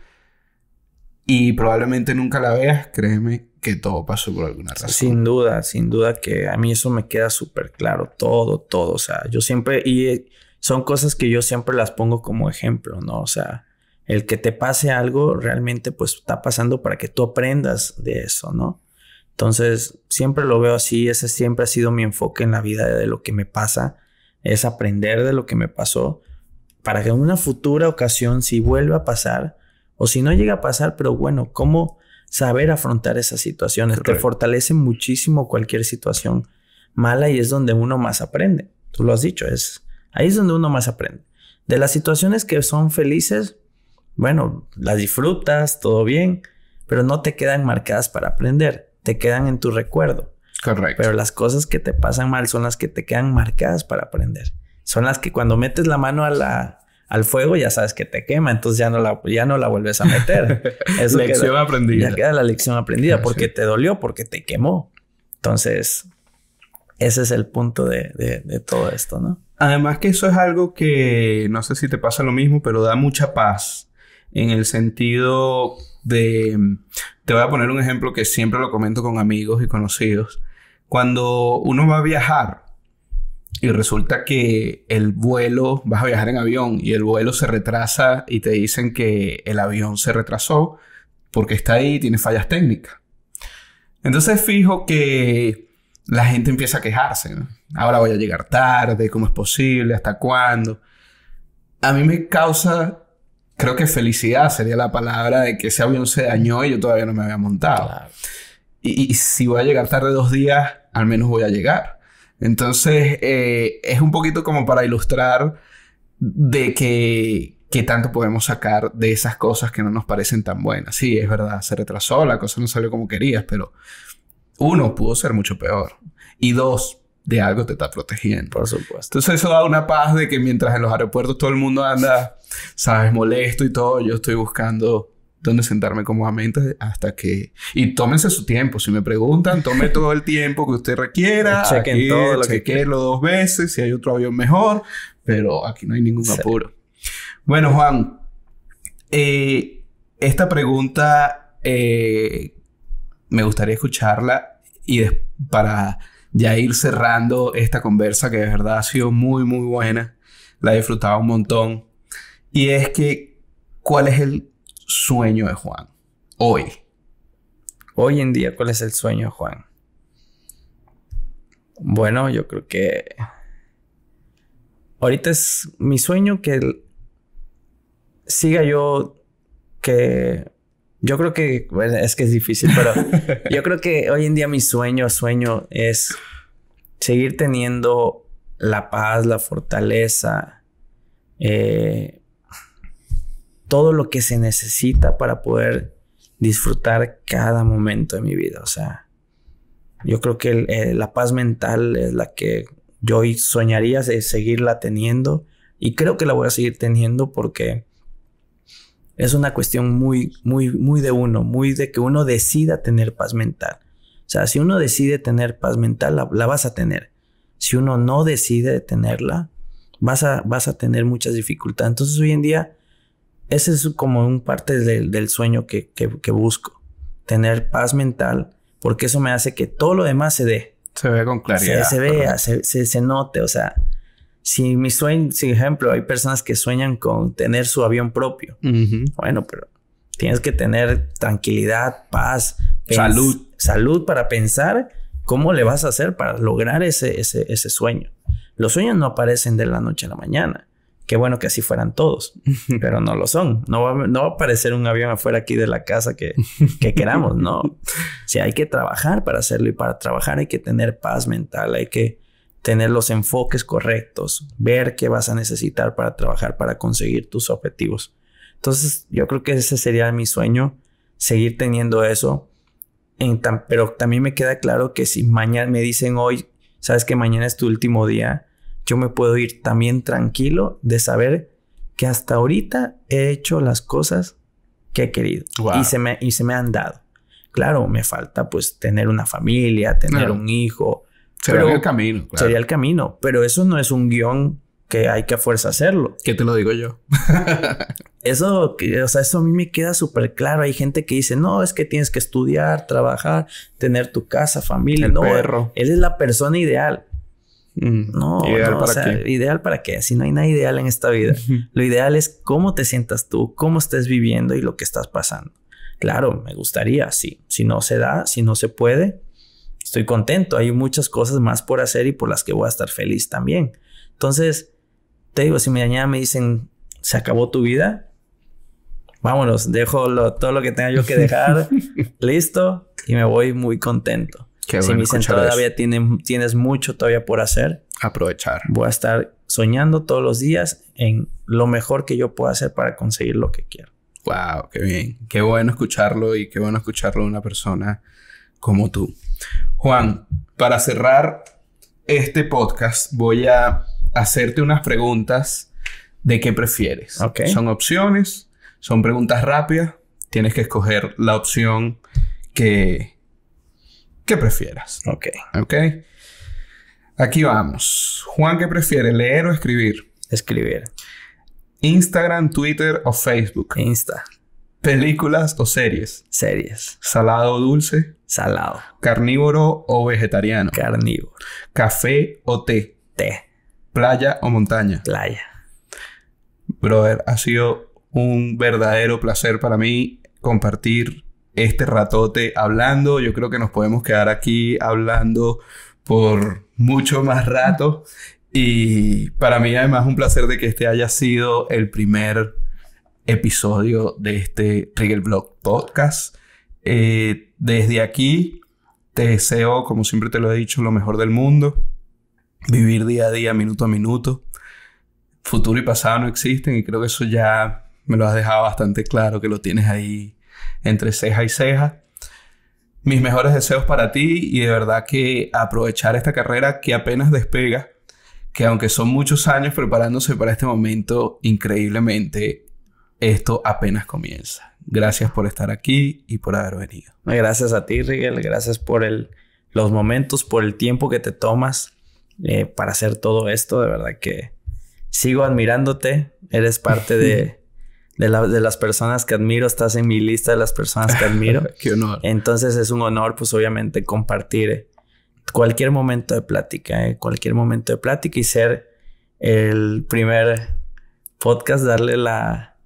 y probablemente nunca la veas, créeme que todo pasó por alguna razón. Sin duda, sin duda que a mí eso me queda súper claro, todo, todo, o sea, yo siempre, y eh, son cosas que yo siempre las pongo como ejemplo, ¿no? O sea, el que te pase algo realmente pues está pasando para que tú aprendas de eso, ¿no? Entonces, siempre lo veo así, ese siempre ha sido mi enfoque en la vida de lo que me pasa es aprender de lo que me pasó para que en una futura ocasión, si vuelve a pasar, o si no llega a pasar, pero bueno, cómo saber afrontar esas situaciones. que Te fortalece muchísimo cualquier situación mala y es donde uno más aprende. Tú lo has dicho, es ahí es donde uno más aprende. De las situaciones que son felices, bueno, las disfrutas, todo bien, pero no te quedan marcadas para aprender, te quedan en tu recuerdo. Correcto. Pero las cosas que te pasan mal son las que te quedan marcadas para aprender. Son las que cuando metes la mano a la, al fuego ya sabes que te quema, entonces ya no la, ya no la vuelves a meter. la [laughs] lección aprendida. Ya queda la lección aprendida ah, porque te dolió, porque te quemó. Entonces, ese es el punto de, de, de todo esto, ¿no? Además que eso es algo que, no sé si te pasa lo mismo, pero da mucha paz en el sentido de, te voy a poner un ejemplo que siempre lo comento con amigos y conocidos. Cuando uno va a viajar y resulta que el vuelo, vas a viajar en avión y el vuelo se retrasa y te dicen que el avión se retrasó porque está ahí y tiene fallas técnicas. Entonces fijo que la gente empieza a quejarse. Ahora voy a llegar tarde, ¿cómo es posible? ¿Hasta cuándo? A mí me causa, creo que felicidad sería la palabra de que ese avión se dañó y yo todavía no me había montado. Claro y, si voy a llegar tarde dos días, al menos voy a llegar. Entonces, eh, es un poquito como para ilustrar de que, tanto podemos sacar de esas cosas que no nos parecen tan buenas. Sí, es verdad, se retrasó, la cosa no salió como querías, pero uno, pudo ser mucho peor. Y dos, de algo te está protegiendo. Por supuesto. Entonces eso da una paz de que mientras en los aeropuertos todo el mundo anda, sabes, molesto y todo, yo estoy buscando donde sentarme cómodamente hasta que... Y tómense su tiempo. Si me preguntan, tome todo el tiempo que usted requiera. [laughs] Chequen todo lo que quiera dos veces. Si hay otro avión, mejor. Pero aquí no hay ningún apuro. Bueno, Juan. Eh, esta pregunta eh, me gustaría escucharla y para ya ir cerrando esta conversa que de verdad ha sido muy, muy buena. La he disfrutado un montón. Y es que, ¿cuál es el sueño de Juan? Hoy. Hoy en día, ¿cuál es el sueño de Juan? Bueno, yo creo que ahorita es mi sueño que siga yo que yo creo que es que es difícil, pero [laughs] yo creo que hoy en día mi sueño, sueño es seguir teniendo la paz, la fortaleza, eh, todo lo que se necesita para poder disfrutar cada momento de mi vida. O sea, yo creo que eh, la paz mental es la que yo hoy soñaría de seguirla teniendo y creo que la voy a seguir teniendo porque es una cuestión muy, muy, muy de uno, muy de que uno decida tener paz mental. O sea, si uno decide tener paz mental, la, la vas a tener. Si uno no decide tenerla, vas a, vas a tener muchas dificultades. Entonces hoy en día ese es como un parte del sueño que, busco. Tener paz mental, porque eso me hace que todo lo demás se dé. Se ve con claridad. Se, vea, se, se, note. O sea, si mi sueño, si ejemplo, hay personas que sueñan con tener su avión propio. Bueno, pero tienes que tener tranquilidad, paz, salud. Salud para pensar cómo le vas a hacer para lograr ese, ese, ese sueño. Los sueños no aparecen de la noche a la mañana. Qué bueno que así fueran todos, [laughs] pero no lo son. No va, no a aparecer un avión afuera aquí de la casa que, queramos, no. ...si [laughs] hay que trabajar para hacerlo y para trabajar hay que tener paz mental, hay que tener los enfoques correctos, ver qué vas a necesitar para trabajar, para conseguir tus objetivos. Entonces, yo creo que ese sería mi sueño, seguir teniendo eso. pero también me queda claro que si mañana me dicen hoy, sabes que mañana es tu último día, yo me puedo ir también tranquilo de saber que hasta ahorita he hecho las cosas que he querido y, se me, y se me han dado. Claro, me falta pues tener una familia, tener un hijo. Sería pero, el camino. Sería el camino, pero eso no es un guión que hay que a fuerza hacerlo. qué te lo digo yo. [laughs] eso, o sea, eso a mí me queda súper claro. Hay gente que dice, no, es que tienes que estudiar, trabajar, tener tu casa, familia. El no, perro. él es la persona ideal. Mm. No, ideal para qué. Ideal para qué. Si no hay nada ideal en esta vida. lo ideal es cómo te sientas tú, cómo estés viviendo y lo que estás pasando. Claro, me gustaría, sí. Si no se da, si no se puede, estoy contento. Hay muchas cosas más por hacer y por las que voy a estar feliz también. Entonces, te digo, si mañana me dicen, se acabó tu vida, vámonos, dejo todo lo que tenga yo que dejar, [laughs] listo, y me voy muy contento si me dicen todavía tienen, tienes mucho todavía por hacer. Aprovechar. Voy a estar soñando todos los días en lo mejor que yo pueda hacer para conseguir lo que quiero. Wow, qué bien. Qué bueno escucharlo y qué bueno escucharlo de una persona como tú. Juan, para cerrar este podcast voy a hacerte unas preguntas de qué prefieres. Son opciones, son preguntas rápidas. Tienes que escoger la opción que, Qué prefieras. Ok. Ok. Aquí vamos. Juan, ¿qué prefiere? ¿Leer o escribir? Escribir. Instagram, Twitter o Facebook. Insta. Películas o series. Series. Salado o dulce. Salado. Carnívoro o vegetariano. Carnívoro. Café o té. Té. Playa o montaña. Playa. Brother, ha sido un verdadero placer para mí compartir este ratote hablando. Yo creo que nos podemos quedar aquí hablando por mucho más rato. Y para mí además un placer de que este haya sido el primer episodio de este Trigger Blog Podcast. Eh, desde aquí te deseo, como siempre te lo he dicho, lo mejor del mundo. Vivir día a día, minuto a minuto. Futuro y pasado no existen y creo que eso ya me lo has dejado bastante claro, que lo tienes ahí entre ceja y ceja. Mis mejores deseos para ti y de verdad que aprovechar esta carrera que apenas despega, que aunque son muchos años preparándose para este momento, increíblemente esto apenas comienza. Gracias por estar aquí y por haber venido. Gracias a ti, Rigel. Gracias por el, los momentos, por el tiempo que te tomas eh, para hacer todo esto. De verdad que sigo admirándote. Eres parte de, [laughs] de, de, las personas que admiro, estás en mi lista de las personas que admiro. [laughs] Qué honor. Entonces es un honor, pues obviamente, compartir eh, cualquier momento de plática, eh, cualquier momento de plática y ser el primer podcast, darle la,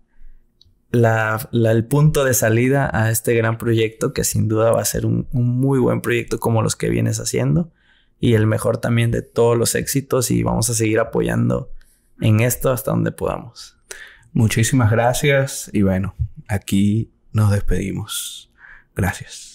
la, el punto de salida a este gran proyecto que sin duda va a ser un, un, muy buen proyecto como los que vienes haciendo y el mejor también de todos los éxitos y vamos a seguir apoyando en esto hasta donde podamos. Muchísimas gracias y bueno, aquí nos despedimos. Gracias.